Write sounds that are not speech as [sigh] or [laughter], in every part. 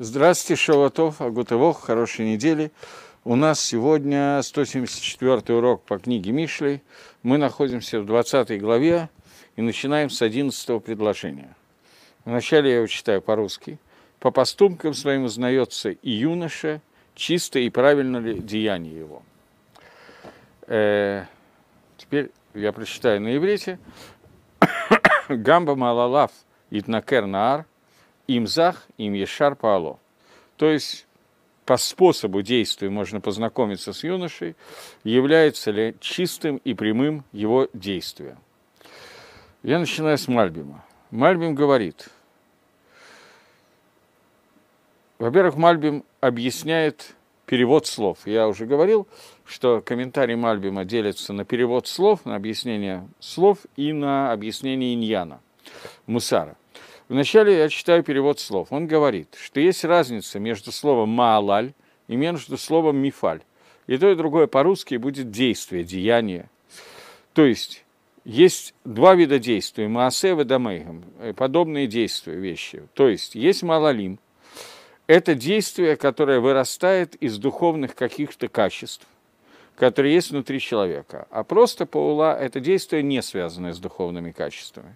Здравствуйте, Шаватов, Агутывох, хорошей недели. У нас сегодня 174 урок по книге Мишлей. Мы находимся в 20 главе и начинаем с 11 предложения. Вначале я его читаю по-русски. «По поступкам своим узнается и юноша, чисто и правильно ли деяние его». Э, теперь я прочитаю на иврите. [coughs] «Гамба малалав итнакер наар» – им зах, им ешар паало. То есть по способу действия можно познакомиться с юношей, является ли чистым и прямым его действие. Я начинаю с Мальбима. Мальбим говорит, во-первых, Мальбим объясняет перевод слов. Я уже говорил, что комментарий Мальбима делится на перевод слов, на объяснение слов и на объяснение иньяна, мусара – Вначале я читаю перевод слов. Он говорит, что есть разница между словом «маалаль» и между словом «мифаль». И то, и другое по-русски будет действие, деяние. То есть есть два вида действий – маасе и дамейгам, э, подобные действия, вещи. То есть есть малалим – это действие, которое вырастает из духовных каких-то качеств, которые есть внутри человека. А просто паула – это действие, не связанное с духовными качествами.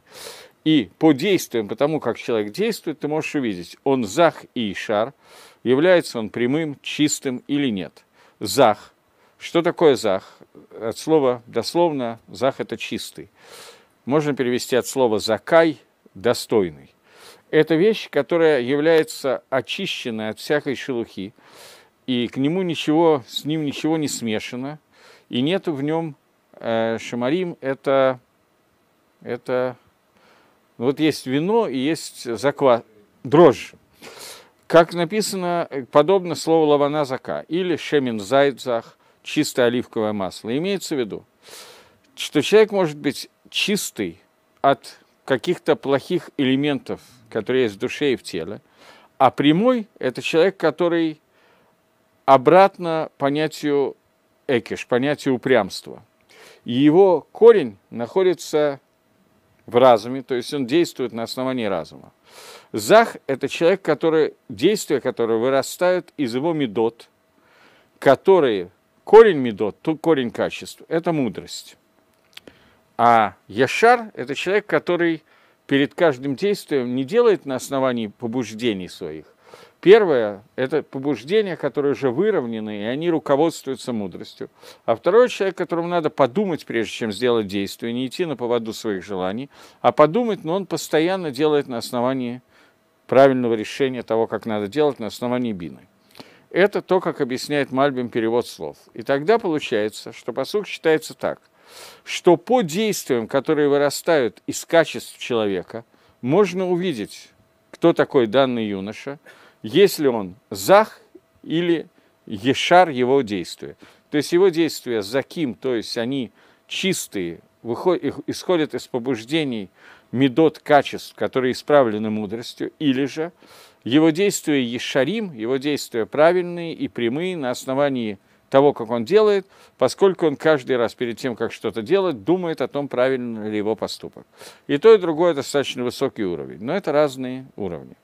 И по действиям, по тому, как человек действует, ты можешь увидеть, он зах и ишар, является он прямым, чистым или нет. Зах. Что такое зах? От слова дословно зах – это чистый. Можно перевести от слова закай – достойный. Это вещь, которая является очищенной от всякой шелухи, и к нему ничего, с ним ничего не смешано, и нету в нем э, шамарим – это, это вот есть вино и есть заква... дрожжи. Как написано, подобно слову лавана зака или шемин зайцах, чистое оливковое масло. Имеется в виду, что человек может быть чистый от каких-то плохих элементов, которые есть в душе и в теле, а прямой – это человек, который обратно понятию экиш, понятию упрямства. И его корень находится в разуме, то есть он действует на основании разума. Зах – это человек, который, действия которого вырастают из его медот, которые, корень медот, то корень качеств – это мудрость. А Яшар – это человек, который перед каждым действием не делает на основании побуждений своих, Первое – это побуждения, которые уже выровнены, и они руководствуются мудростью. А второй человек, которому надо подумать, прежде чем сделать действие, не идти на поводу своих желаний, а подумать, но он постоянно делает на основании правильного решения того, как надо делать, на основании бины. Это то, как объясняет Мальбим перевод слов. И тогда получается, что посук считается так, что по действиям, которые вырастают из качеств человека, можно увидеть, кто такой данный юноша – если он зах или ешар его действия. То есть его действия заким, то есть они чистые, выходят, исходят из побуждений медот качеств, которые исправлены мудростью, или же его действия ешарим, его действия правильные и прямые на основании того, как он делает, поскольку он каждый раз перед тем, как что-то делать, думает о том, правильно ли его поступок. И то, и другое достаточно высокий уровень, но это разные уровни.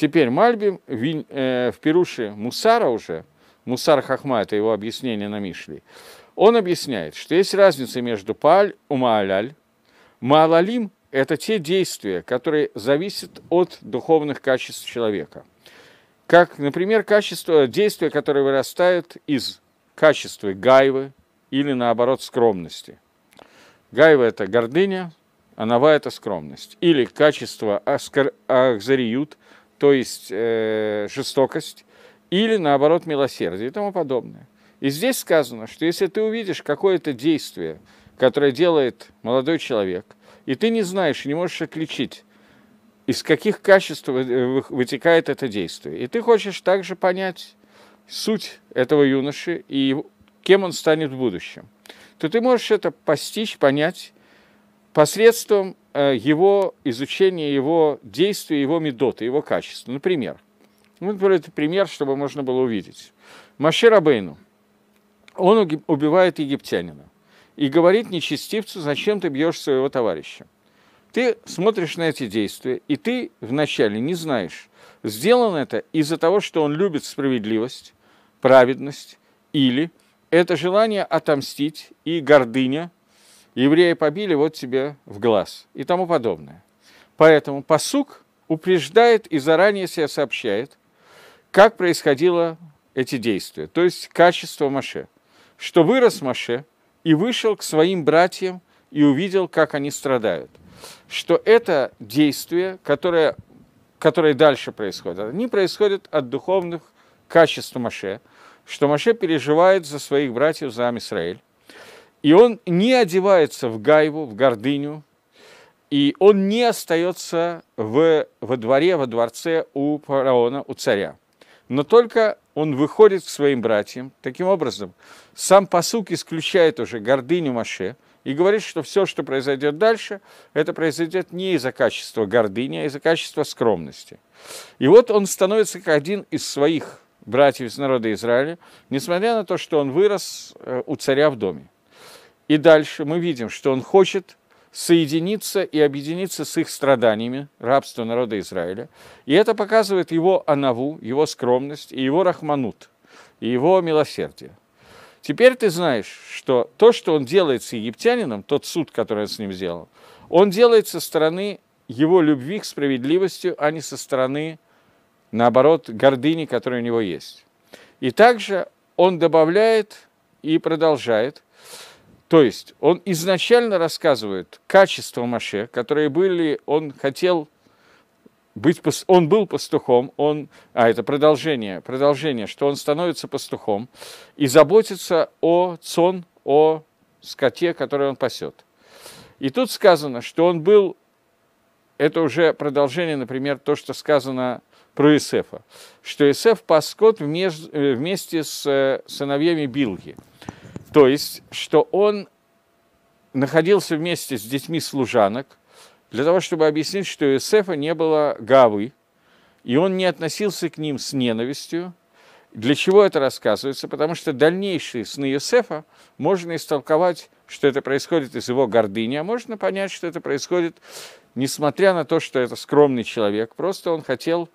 Теперь Мальбим э, в Перуше Мусара уже, Мусар Хахма, это его объяснение на Мишле, он объясняет, что есть разница между Паль и Мааляль. Маалалим – это те действия, которые зависят от духовных качеств человека. Как, например, качество, действия, которые вырастают из качества гайвы или, наоборот, скромности. Гайва – это гордыня, а нава – это скромность. Или качество Ахзариют то есть э, жестокость, или наоборот милосердие и тому подобное. И здесь сказано, что если ты увидишь какое-то действие, которое делает молодой человек, и ты не знаешь, не можешь отличить, из каких качеств э, вытекает это действие. И ты хочешь также понять суть этого юноши и кем он станет в будущем, то ты можешь это постичь, понять посредством Э, его изучение, его действия, его медоты, его качества. Например, ну, например, это пример, чтобы можно было увидеть. Маше Рабейну, он убивает египтянина и говорит нечестивцу, зачем ты бьешь своего товарища. Ты смотришь на эти действия, и ты вначале не знаешь, сделано это из-за того, что он любит справедливость, праведность, или это желание отомстить и гордыня – еврея побили, вот тебе в глаз и тому подобное. Поэтому посук упреждает и заранее себя сообщает, как происходило эти действия, то есть качество Маше, что вырос Маше и вышел к своим братьям и увидел, как они страдают, что это действие, которое, которое дальше происходит, они происходят от духовных качеств Маше, что Маше переживает за своих братьев, за Амисраэль, и он не одевается в гайву, в гордыню, и он не остается в, во дворе, во дворце у фараона, у царя. Но только он выходит к своим братьям. Таким образом, сам посук исключает уже гордыню Маше и говорит, что все, что произойдет дальше, это произойдет не из-за качества гордыни, а из-за качества скромности. И вот он становится как один из своих братьев из народа Израиля, несмотря на то, что он вырос э, у царя в доме. И дальше мы видим, что он хочет соединиться и объединиться с их страданиями, рабство народа Израиля. И это показывает его анаву, его скромность и его рахманут, и его милосердие. Теперь ты знаешь, что то, что он делает с египтянином, тот суд, который он с ним сделал, он делает со стороны его любви к справедливости, а не со стороны, наоборот, гордыни, которая у него есть. И также он добавляет и продолжает – то есть он изначально рассказывает качества Маше, которые были, он хотел быть, он был пастухом, он, а это продолжение, продолжение, что он становится пастухом и заботится о цон, о скоте, который он пасет. И тут сказано, что он был, это уже продолжение, например, то, что сказано про Исефа, что Исеф пас скот э, вместе с э, сыновьями Билги. То есть, что он находился вместе с детьми служанок для того, чтобы объяснить, что у Иосифа не было гавы, и он не относился к ним с ненавистью. Для чего это рассказывается? Потому что дальнейшие сны Иосифа можно истолковать, что это происходит из его гордыни, а можно понять, что это происходит, несмотря на то, что это скромный человек, просто он хотел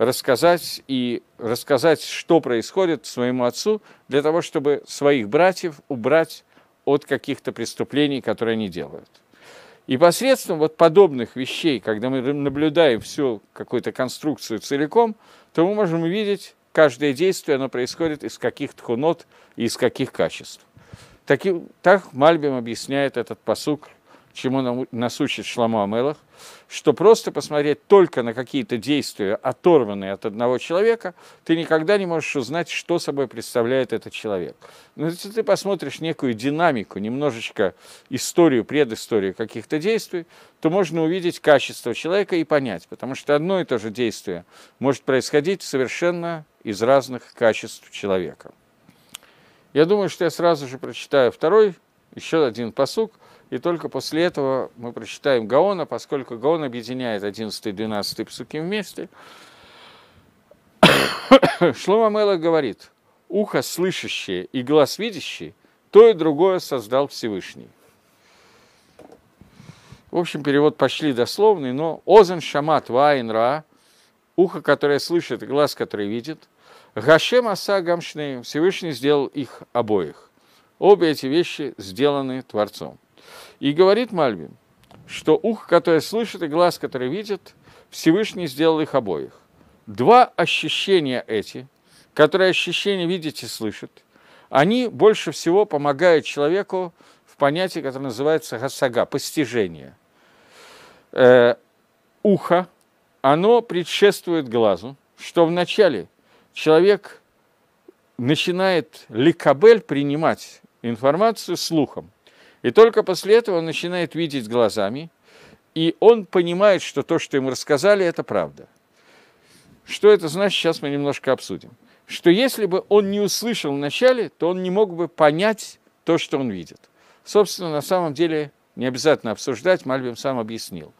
рассказать и рассказать, что происходит своему отцу, для того, чтобы своих братьев убрать от каких-то преступлений, которые они делают. И посредством вот подобных вещей, когда мы наблюдаем всю какую-то конструкцию целиком, то мы можем увидеть, каждое действие, оно происходит из каких то тхунот и из каких качеств. Таким, так Мальбим объясняет этот посук чему нас учит Шламу Амелах, что просто посмотреть только на какие-то действия, оторванные от одного человека, ты никогда не можешь узнать, что собой представляет этот человек. Но если ты посмотришь некую динамику, немножечко историю, предысторию каких-то действий, то можно увидеть качество человека и понять, потому что одно и то же действие может происходить совершенно из разных качеств человека. Я думаю, что я сразу же прочитаю второй, еще один посук – и только после этого мы прочитаем Гаона, поскольку Гаон объединяет 11 и 12 псуки вместе. [coughs] Шлома Мела говорит, ухо слышащее и глаз видящий, то и другое создал Всевышний. В общем, перевод почти дословный, но «Озен шамат ваин ра» – ухо, которое слышит, глаз, который видит. «Гашем аса гамшны» – Всевышний сделал их обоих. Обе эти вещи сделаны Творцом. И говорит Мальвин, что ухо, которое слышит, и глаз, который видит, Всевышний сделал их обоих. Два ощущения эти, которые ощущения видит и слышит, они больше всего помогают человеку в понятии, которое называется гасага, постижение. Э, ухо, оно предшествует глазу, что вначале человек начинает ликабель принимать информацию слухом – и только после этого он начинает видеть глазами, и он понимает, что то, что ему рассказали, это правда. Что это значит, сейчас мы немножко обсудим. Что если бы он не услышал вначале, то он не мог бы понять то, что он видит. Собственно, на самом деле не обязательно обсуждать, Мальбим сам объяснил,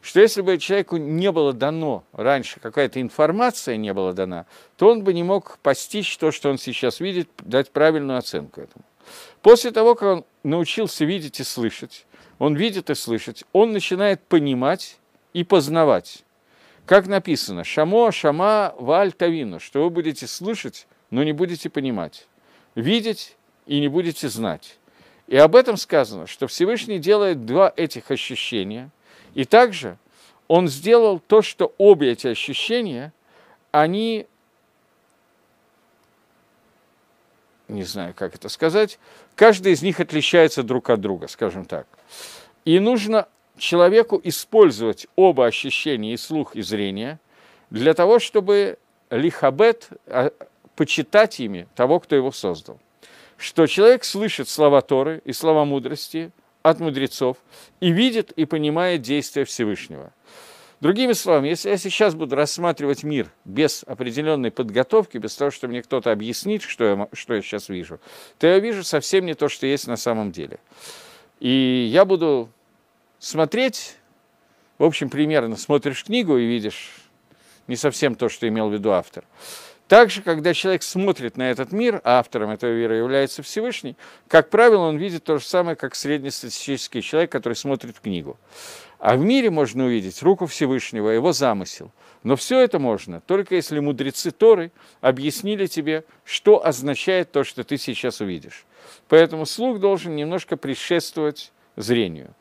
что если бы человеку не было дано раньше, какая-то информация не была дана, то он бы не мог постичь то, что он сейчас видит, дать правильную оценку этому. После того, как он научился видеть и слышать, он видит и слышит, он начинает понимать и познавать. Как написано, «Шамо, шама, валь, тавину», что вы будете слышать, но не будете понимать, видеть и не будете знать. И об этом сказано, что Всевышний делает два этих ощущения, и также он сделал то, что обе эти ощущения, они не знаю, как это сказать, каждый из них отличается друг от друга, скажем так. И нужно человеку использовать оба ощущения и слух, и зрение для того, чтобы лихабет а, почитать ими того, кто его создал. Что человек слышит слова Торы и слова мудрости от мудрецов и видит и понимает действия Всевышнего – Другими словами, если я сейчас буду рассматривать мир без определенной подготовки, без того, что мне кто-то объяснит, что я, что я сейчас вижу, то я вижу совсем не то, что есть на самом деле. И я буду смотреть, в общем, примерно смотришь книгу и видишь не совсем то, что имел в виду автор. Также, когда человек смотрит на этот мир, а автором этого мира является Всевышний, как правило, он видит то же самое, как среднестатистический человек, который смотрит книгу. А в мире можно увидеть руку Всевышнего, его замысел. Но все это можно, только если мудрецы Торы объяснили тебе, что означает то, что ты сейчас увидишь. Поэтому слух должен немножко предшествовать зрению.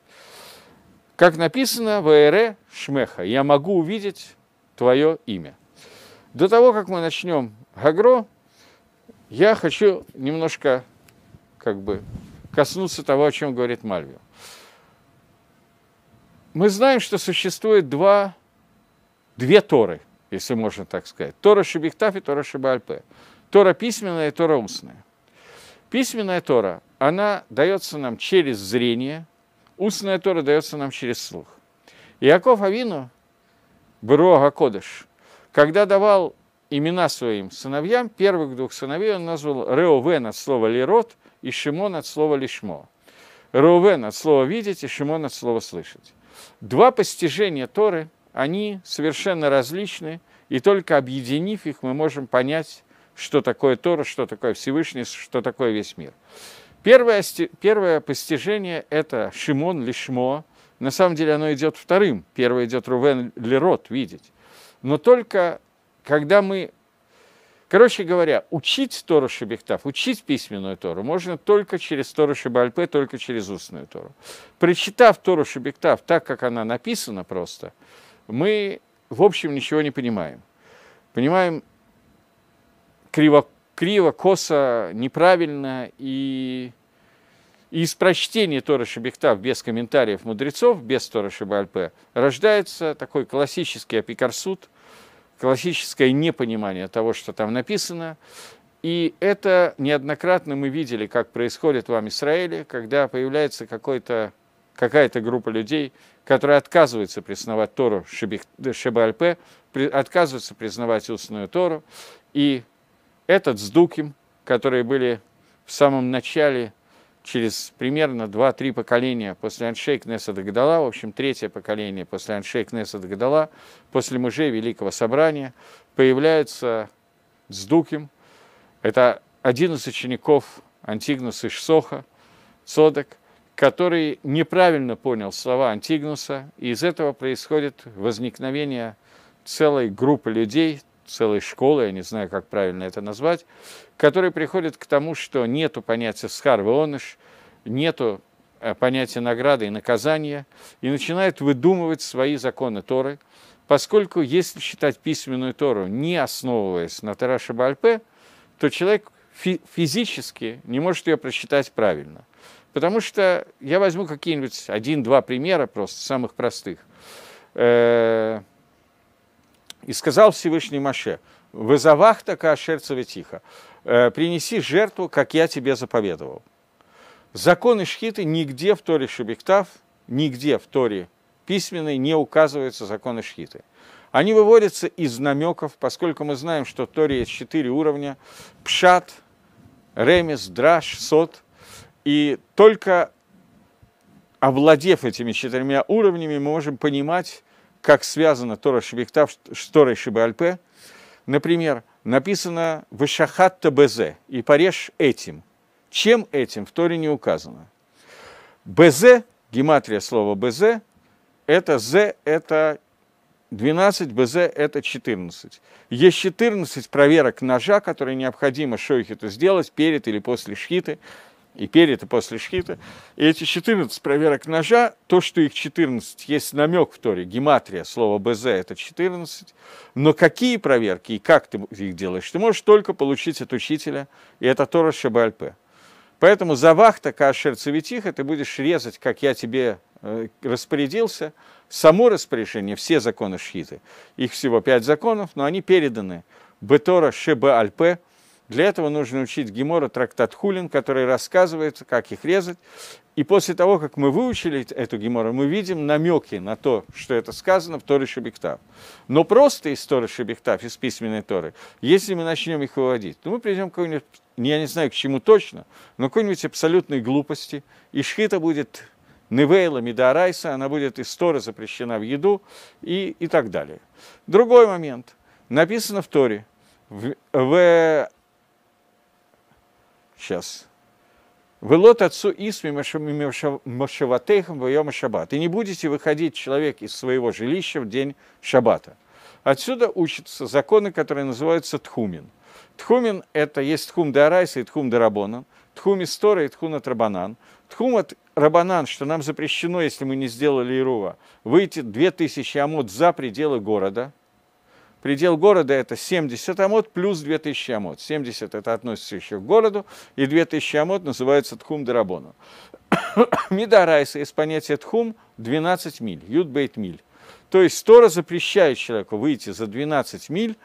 Как написано в Эре Шмеха, я могу увидеть твое имя. До того, как мы начнем Гагро, я хочу немножко как бы коснуться того, о чем говорит Мальвио. Мы знаем, что существует два, две Торы, если можно так сказать. Тора Шибихтаф и Тора Шибальпе. Тора письменная и Тора устная. Письменная Тора, она дается нам через зрение, устная Тора дается нам через слух. Иаков Авину, Бруага Кодыш – когда давал имена своим сыновьям, первых двух сыновей он назвал Реовен от слова «лерот» и Шимон от слова «лишмо». Реовен от слова «видеть» и Шимон от слова «слышать». Два постижения Торы, они совершенно различны, и только объединив их, мы можем понять, что такое Тора, что такое Всевышний, что такое весь мир. Первое, первое постижение – это Шимон Лишмо. На самом деле оно идет вторым. Первое идет Рувен Лерот, видеть но только когда мы... Короче говоря, учить Тору Шебехтав, учить письменную Тору можно только через Тору Шебальпе, только через устную Тору. Прочитав Тору Шебехтав так, как она написана просто, мы, в общем, ничего не понимаем. Понимаем криво, криво косо, неправильно и и из прочтения Тора Шебехтав без комментариев мудрецов, без Тора Шебальпе, рождается такой классический апикарсуд, классическое непонимание того, что там написано. И это неоднократно мы видели, как происходит вам Израиле, когда появляется какой-то какая-то группа людей, которая отказывается признавать Тору Шебальпе, отказывается признавать устную Тору. И этот с Дуким, которые были в самом начале через примерно 2-3 поколения после Аншей Кнессета Гадала, в общем, третье поколение после Аншей Кнессета Гадала, после мужей Великого Собрания, появляется Сдуким. Это один из учеников Антигнуса Ишсоха, Цодек, который неправильно понял слова Антигнуса, и из этого происходит возникновение целой группы людей, целой школы, я не знаю, как правильно это назвать, которые приходят к тому, что нету понятия схарвеоныш, нету э, понятия награды и наказания, и начинают выдумывать свои законы Торы, поскольку если считать письменную Тору, не основываясь на Тараше Бальпе, то человек фи- физически не может ее прочитать правильно. Потому что я возьму какие-нибудь один-два примера просто, самых простых. Э-э- и сказал Всевышний Маше, «Вызовахта шерцеве тихо. Э, принеси жертву, как я тебе заповедовал». Законы Ишхиты нигде в Торе Шубиктав, нигде в Торе письменной не указываются законы Ишхиты. Они выводятся из намеков, поскольку мы знаем, что в Торе есть четыре уровня – пшат, ремес, драш, сот. И только овладев этими четырьмя уровнями, мы можем понимать как связано Тора Шевиктав с Торой Шибальпе. Например, написано «Вышахатта Безе» и «Порежь этим». Чем этим в Торе не указано. Безе, гематрия слова Безе, это З, это 12, БЗ – это 14. Есть 14 проверок ножа, которые необходимо шойхиту сделать перед или после шхиты и перед, и после шхита. И эти 14 проверок ножа, то, что их 14, есть намек в Торе, гематрия, слово БЗ – это 14. Но какие проверки и как ты их делаешь, ты можешь только получить от учителя, и это Тора Шабальпе. Поэтому за вахта кашер цветиха ты будешь резать, как я тебе э, распорядился, само распоряжение, все законы шхиты. Их всего пять законов, но они переданы. Бетора Шеба Альпе – для этого нужно учить Гемора трактат Хулин, который рассказывает, как их резать. И после того, как мы выучили эту Гемору, мы видим намеки на то, что это сказано в Торе Шебектав. Но просто из Торы Шебектав, из письменной Торы, если мы начнем их выводить, то мы придем к какой-нибудь, я не знаю к чему точно, но к какой-нибудь абсолютной глупости. И шхита будет Невейла Медарайса, она будет из Торы запрещена в еду и, и так далее. Другой момент. Написано в Торе, в, в сейчас. «Велот отцу Исми Машеватейхам в Шаббат». И не будете выходить человек из своего жилища в день Шаббата. Отсюда учатся законы, которые называются тхумин. Тхумин – это есть тхум де Арайса и тхум дарабонан. Рабонан, тхум Истора и тхум атрабанан. Тхум от Рабанан, что нам запрещено, если мы не сделали Ирува, выйти 2000 амод за пределы города – Предел города это 70 амод плюс 2000 амод. 70 это относится еще к городу, и 2000 амод называется тхум дарабону. [coughs] Мидарайса из понятия тхум 12 миль, ютбейт миль. То есть Тора запрещает человеку выйти за 12 миль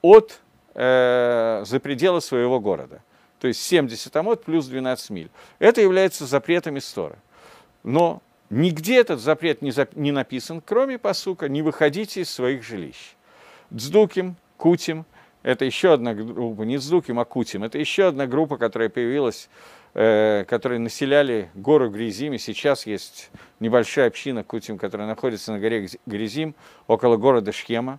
от, э, за пределы своего города. То есть 70 амод плюс 12 миль. Это является запретом из Торы. Но нигде этот запрет не, зап не написан, кроме посука «не выходите из своих жилищ». Дздуким, Кутим, это еще одна группа, не Дздуким, а Кутим, это еще одна группа, которая появилась, э, которые населяли гору Гризим, и сейчас есть небольшая община Кутим, которая находится на горе Гризим, около города Шхема.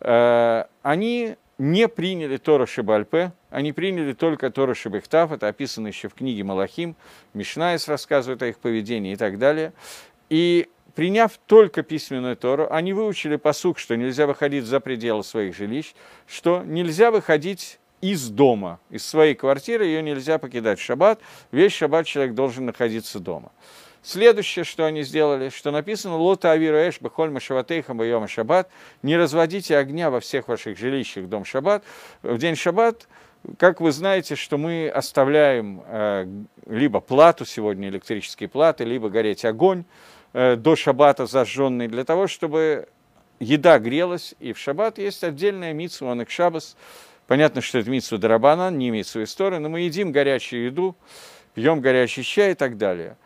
Э, они не приняли Тора Шибальпе, они приняли только Тора Шибехтав, это описано еще в книге Малахим, Мишнаис рассказывает о их поведении и так далее. И приняв только письменную Тору, они выучили посук, что нельзя выходить за пределы своих жилищ, что нельзя выходить из дома, из своей квартиры, ее нельзя покидать в шаббат, весь шаббат человек должен находиться дома. Следующее, что они сделали, что написано «Лота авиру эш бахоль машаватейхам байома шаббат» «Не разводите огня во всех ваших жилищах дом шаббат». В день шаббат как вы знаете, что мы оставляем э, либо плату сегодня, электрические платы, либо гореть огонь. Э, до шаббата зажженный, для того, чтобы еда грелась, и в шаббат есть отдельная митсу, он их шаббас. Понятно, что это митсу дарабана, не митсу истории, но мы едим горячую еду, пьем горячий чай и так далее.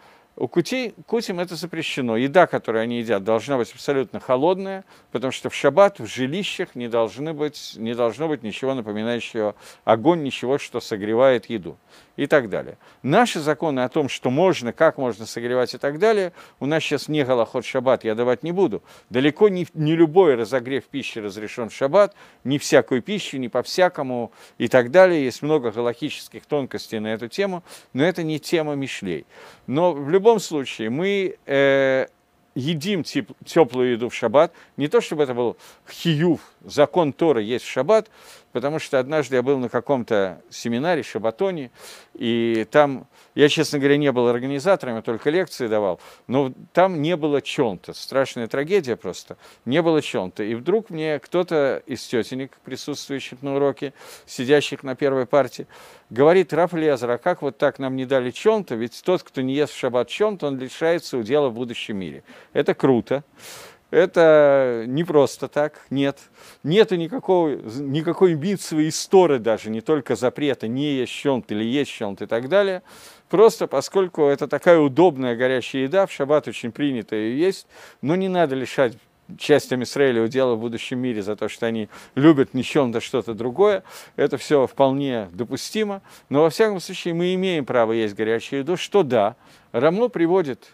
У кутей, кутим это запрещено. Еда, которую они едят, должна быть абсолютно холодная, потому что в шаббат в жилищах не, должны быть, не должно быть ничего напоминающего огонь, ничего, что согревает еду и так далее. Наши законы о том, что можно, как можно согревать и так далее, у нас сейчас не голоход шаббат, я давать не буду. Далеко не, не любой разогрев пищи разрешен в шаббат, не всякую пищу, не по-всякому и так далее. Есть много галактических тонкостей на эту тему, но это не тема Мишлей. Но в любом любом случае, мы э, едим теп- теплую еду в шаббат, не то чтобы это был хиюв, закон Тора есть шаббат, потому что однажды я был на каком-то семинаре, шабатоне, и там, я, честно говоря, не был организатором, я только лекции давал, но там не было чем-то, страшная трагедия просто, не было чем-то. И вдруг мне кто-то из тетенек, присутствующих на уроке, сидящих на первой партии, говорит, Раф Лезер, а как вот так нам не дали чем-то, ведь тот, кто не ест в шаббат чем-то, он лишается удела в будущем мире. Это круто. Это не просто так, нет. Нет никакого, никакой битвы и сторы даже, не только запрета, не есть чем-то или есть чем-то и так далее. Просто поскольку это такая удобная горячая еда, в шаббат очень принято ее есть, но не надо лишать частям Израиля удела в будущем мире за то, что они любят не чем-то а что-то другое. Это все вполне допустимо. Но, во всяком случае, мы имеем право есть горячую еду, что да, Рамно приводит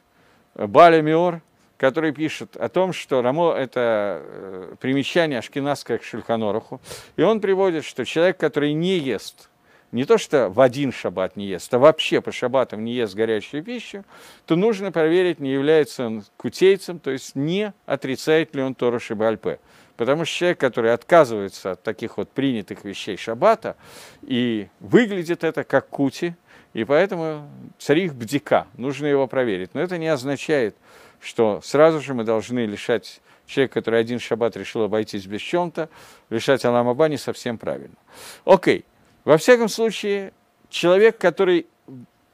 Баля Миор – который пишет о том, что Рамо – это э, примечание Ашкинаска к Шульханоруху. И он приводит, что человек, который не ест, не то что в один шаббат не ест, а вообще по шаббатам не ест горячую пищу, то нужно проверить, не является он кутейцем, то есть не отрицает ли он Тору Шибальпе. Потому что человек, который отказывается от таких вот принятых вещей шаббата, и выглядит это как кути, и поэтому царих бдика, нужно его проверить. Но это не означает, что сразу же мы должны лишать человека, который один шаббат решил обойтись без чем-то, лишать Алама не совсем правильно. Окей. Во всяком случае, человек, который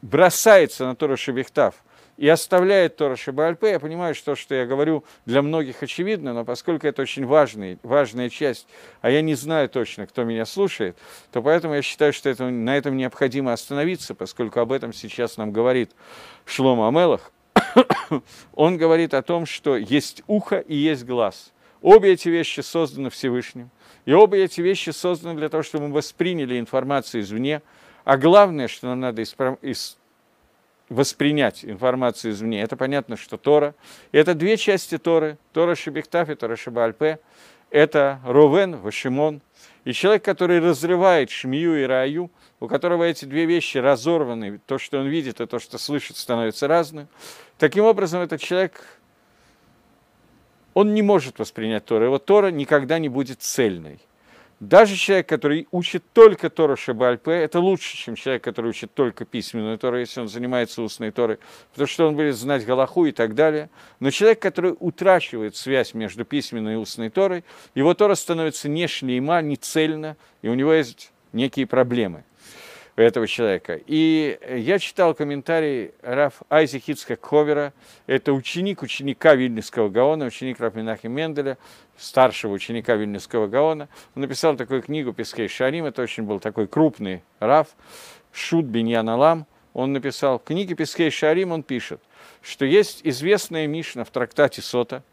бросается на Тора Шебехтав и оставляет Тора Шебальпе, я понимаю, что то, что я говорю, для многих очевидно, но поскольку это очень важный, важная часть, а я не знаю точно, кто меня слушает, то поэтому я считаю, что это, на этом необходимо остановиться, поскольку об этом сейчас нам говорит Шлома Амелах – он говорит о том, что есть ухо и есть глаз. Обе эти вещи созданы Всевышним. И обе эти вещи созданы для того, чтобы мы восприняли информацию извне. А главное, что нам надо исправ... ис... воспринять информацию извне, это понятно, что Тора. И это две части Торы. Тора Шебехтаф и Тора Шебальпе. Это Ровен, Вашимон – и человек, который разрывает шмию и раю, у которого эти две вещи разорваны, то, что он видит, и то, что слышит, становится разным. Таким образом, этот человек, он не может воспринять Тора. Его Тора никогда не будет цельной. Даже человек, который учит только Тору Шабальпе, это лучше, чем человек, который учит только письменную Тору, если он занимается устной Торой, потому что он будет знать Галаху и так далее. Но человек, который утрачивает связь между письменной и устной Торой, его Тора становится не шлейма, не цельно, и у него есть некие проблемы этого человека. И э, я читал комментарий Раф Айзи Ковера, это ученик ученика Вильнюсского Гаона, ученик Рафминахи Менделя, старшего ученика Вильнюсского Гаона. Он написал такую книгу «Пескей Шарим», это очень был такой крупный Раф, Шут Биньян Алам, он написал. В книге «Пескей Шарим» он пишет, что есть известная Мишна в трактате Сота –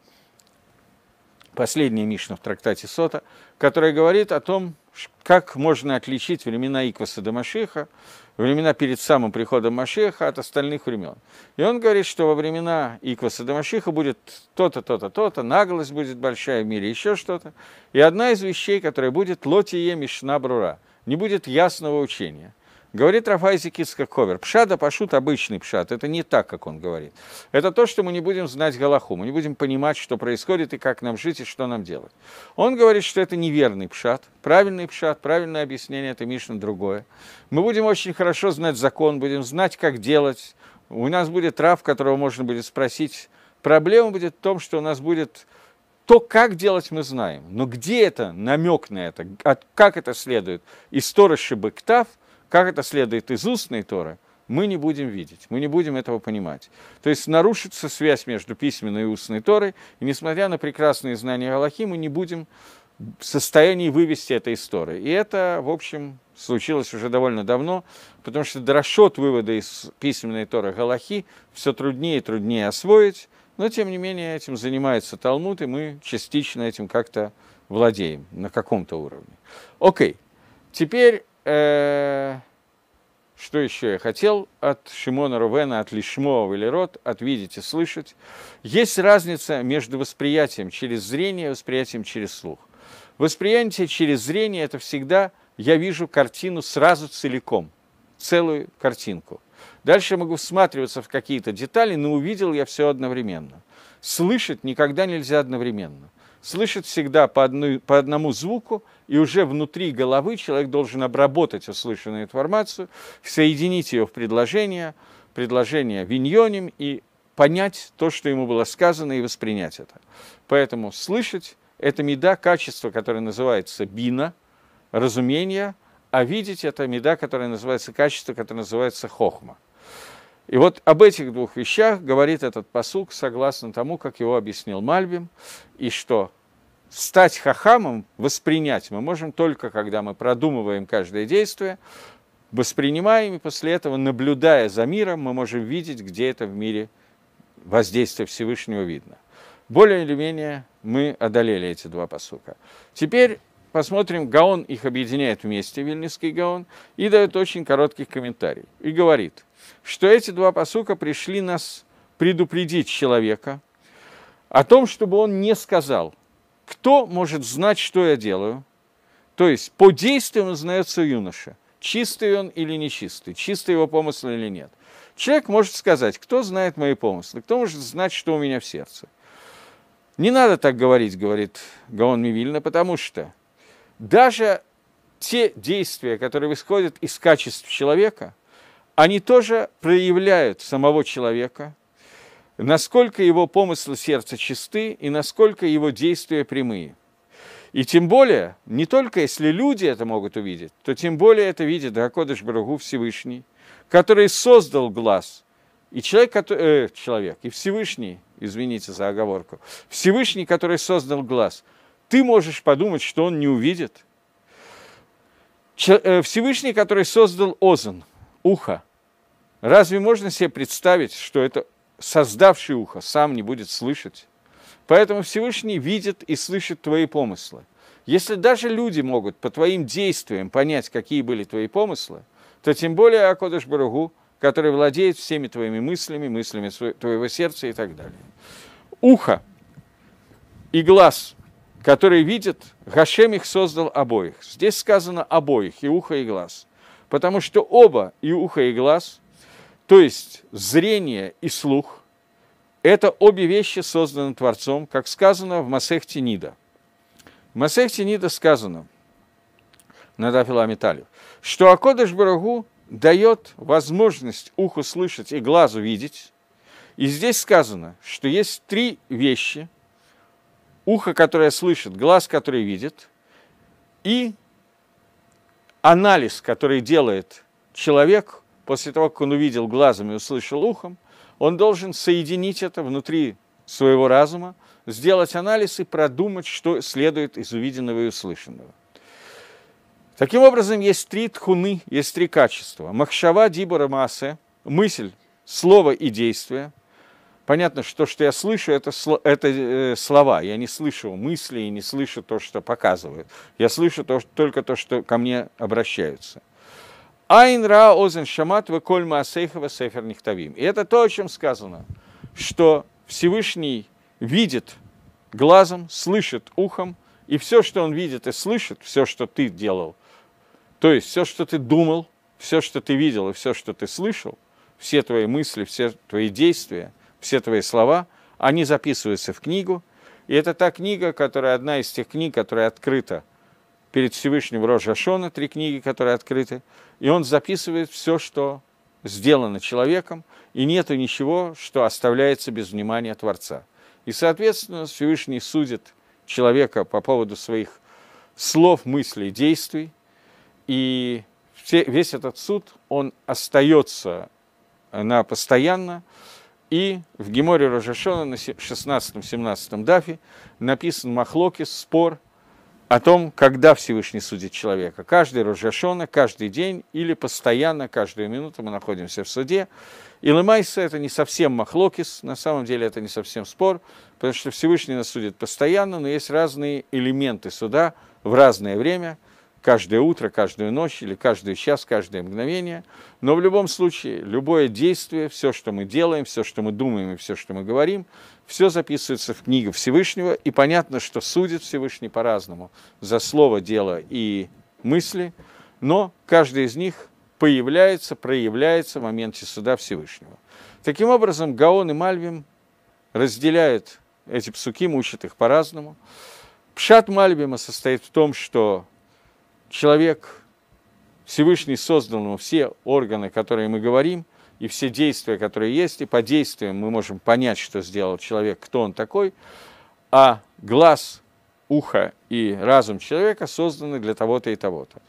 последняя Мишна в трактате Сота, которая говорит о том, как можно отличить времена Икваса до Машеха, времена перед самым приходом Машеха от остальных времен. И он говорит, что во времена Икваса до Машеха будет то-то, то-то, то-то, наглость будет большая в мире, еще что-то. И одна из вещей, которая будет, лотие Мишна Брура, не будет ясного учения – Говорит Рафайзи Кицкаковер, пшада пашут обычный пшат, это не так, как он говорит. Это то, что мы не будем знать Галаху, мы не будем понимать, что происходит и как нам жить, и что нам делать. Он говорит, что это неверный пшат, правильный пшат, правильное объяснение, это Мишна другое. Мы будем очень хорошо знать закон, будем знать, как делать. У нас будет Раф, которого можно будет спросить. Проблема будет в том, что у нас будет то, как делать, мы знаем. Но где это, намек на это, как это следует, из Торы Шибыктав – как это следует из устной Торы, мы не будем видеть, мы не будем этого понимать. То есть нарушится связь между письменной и устной Торой, и несмотря на прекрасные знания Галахи, мы не будем в состоянии вывести это из Торы. И это, в общем, случилось уже довольно давно, потому что расчет вывода из письменной Торы Галахи все труднее и труднее освоить, но, тем не менее, этим занимается Талмуд, и мы частично этим как-то владеем на каком-то уровне. Окей, теперь Э, что еще я хотел от Шимона Рувена, от Лишмова или Рот, от видеть и слышать? Есть разница между восприятием через зрение и восприятием через слух. Восприятие через зрение – это всегда я вижу картину сразу целиком, целую картинку. Дальше я могу всматриваться в какие-то детали, но увидел я все одновременно. Слышать никогда нельзя одновременно слышит всегда по, одну, по одному звуку, и уже внутри головы человек должен обработать услышанную информацию, соединить ее в предложение, предложение виньоним и понять то, что ему было сказано, и воспринять это. Поэтому слышать – это меда, качество, которое называется бина, разумение, а видеть – это меда, которое называется качество, которое называется хохма. И вот об этих двух вещах говорит этот посук, согласно тому, как его объяснил Мальбим, и что стать хахамом, воспринять мы можем только, когда мы продумываем каждое действие, воспринимаем, и после этого, наблюдая за миром, мы можем видеть, где это в мире воздействие Всевышнего видно. Более или менее мы одолели эти два посука. Теперь посмотрим, Гаон их объединяет вместе, Вильнинский Гаон, и дает очень короткий комментарий. И говорит, что эти два посука пришли нас предупредить человека о том, чтобы он не сказал – кто может знать, что я делаю? То есть по действиям узнается юноша, чистый он или нечистый, чистый его помысл или нет. Человек может сказать, кто знает мои помыслы, кто может знать, что у меня в сердце. Не надо так говорить, говорит Гаон Мивильна, потому что даже те действия, которые исходят из качеств человека, они тоже проявляют самого человека – насколько его помыслы сердца чисты и насколько его действия прямые. И тем более, не только если люди это могут увидеть, то тем более это видит Гакодыш Брагу Всевышний, который создал глаз. И человек, который, э, человек, и Всевышний, извините за оговорку, Всевышний, который создал глаз, ты можешь подумать, что он не увидит. Че, э, Всевышний, который создал озон, ухо, разве можно себе представить, что это создавший ухо сам не будет слышать. Поэтому Всевышний видит и слышит твои помыслы. Если даже люди могут по твоим действиям понять, какие были твои помыслы, то тем более Акодыш Баругу, который владеет всеми твоими мыслями, мыслями твоего сердца и так далее. Ухо и глаз, которые видят, Гашем их создал обоих. Здесь сказано обоих, и ухо, и глаз. Потому что оба, и ухо, и глаз – то есть зрение и слух – это обе вещи созданы Творцом, как сказано в Масехте Нида. В Масехте Нида сказано, на Дафиламитале, что Акодыш Барагу дает возможность уху слышать и глазу видеть. И здесь сказано, что есть три вещи – ухо, которое слышит, глаз, который видит, и анализ, который делает человек – после того, как он увидел глазом и услышал ухом, он должен соединить это внутри своего разума, сделать анализ и продумать, что следует из увиденного и услышанного. Таким образом, есть три тхуны, есть три качества. Махшава, дибора, массе, мысль, слово и действие. Понятно, что то, что я слышу, это, это э, слова. Я не слышу мысли и не слышу то, что показывают. Я слышу то, только то, что ко мне обращаются – Айн ра озен шамат веколь маасейхова сефер нихтавим. И это то, о чем сказано, что Всевышний видит глазом, слышит ухом, и все, что он видит и слышит, все, что ты делал, то есть все, что ты думал, все, что ты видел и все, что ты слышал, все твои мысли, все твои действия, все твои слова, они записываются в книгу. И это та книга, которая одна из тех книг, которая открыта – перед Всевышним Рожа Шона, три книги, которые открыты, и он записывает все, что сделано человеком, и нету ничего, что оставляется без внимания Творца. И, соответственно, Всевышний судит человека по поводу своих слов, мыслей, действий, и все, весь этот суд, он остается э, на постоянно, и в Геморе Рожешона на 16-17 дафе написан Махлокис, спор о том, когда Всевышний судит человека. Каждый Рожашона, каждый день или постоянно, каждую минуту мы находимся в суде. И Лемайса это не совсем махлокис, на самом деле это не совсем спор, потому что Всевышний нас судит постоянно, но есть разные элементы суда в разное время – каждое утро, каждую ночь или каждый час, каждое мгновение. Но в любом случае, любое действие, все, что мы делаем, все, что мы думаем и все, что мы говорим, все записывается в книгу Всевышнего, и понятно, что судит Всевышний по-разному за слово, дело и мысли, но каждый из них появляется, проявляется в моменте суда Всевышнего. Таким образом, Гаон и Мальвим разделяют эти псуки, мучат их по-разному. Пшат Мальбима состоит в том, что человек, Всевышний создал ему все органы, которые мы говорим, и все действия, которые есть, и по действиям мы можем понять, что сделал человек, кто он такой, а глаз, ухо и разум человека созданы для того-то и того-то.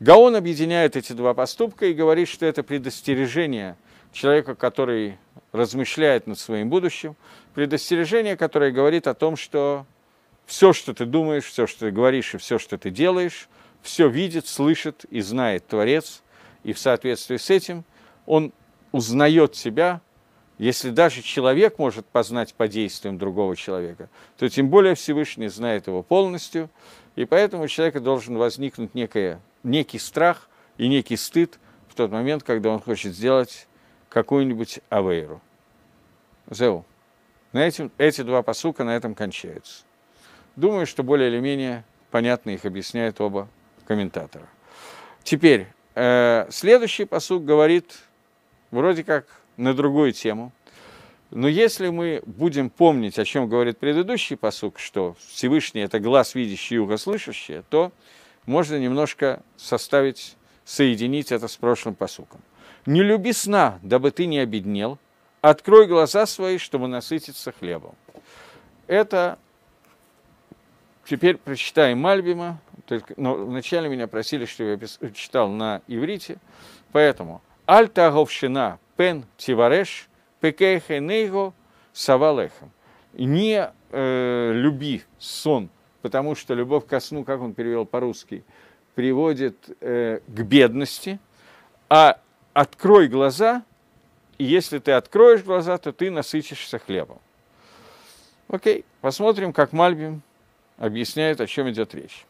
Гаон объединяет эти два поступка и говорит, что это предостережение человека, который размышляет над своим будущим, предостережение, которое говорит о том, что все, что ты думаешь, все, что ты говоришь и все, что ты делаешь – все видит, слышит и знает Творец, и в соответствии с этим он узнает себя, если даже человек может познать по действиям другого человека, то тем более Всевышний знает его полностью, и поэтому у человека должен возникнуть некое, некий страх и некий стыд в тот момент, когда он хочет сделать какую-нибудь авейру. Зеу. На этим, эти два посука на этом кончаются. Думаю, что более или менее понятно их объясняют оба комментатора. Теперь, э, следующий посуд говорит вроде как на другую тему. Но если мы будем помнить, о чем говорит предыдущий посук, что Всевышний – это глаз видящий и ухо слышащее, то можно немножко составить, соединить это с прошлым посуком. «Не люби сна, дабы ты не обеднел, открой глаза свои, чтобы насытиться хлебом». Это теперь прочитаем Мальбима, только, но вначале меня просили, что я писал, читал на иврите, поэтому "Альтаговщина пен тивареш пекейхенейго савалехом». «Не э, люби сон, потому что любовь ко сну, как он перевел по-русски, приводит э, к бедности, а открой глаза, и если ты откроешь глаза, то ты насытишься хлебом. Окей, посмотрим, как Мальбим объясняет, о чем идет речь.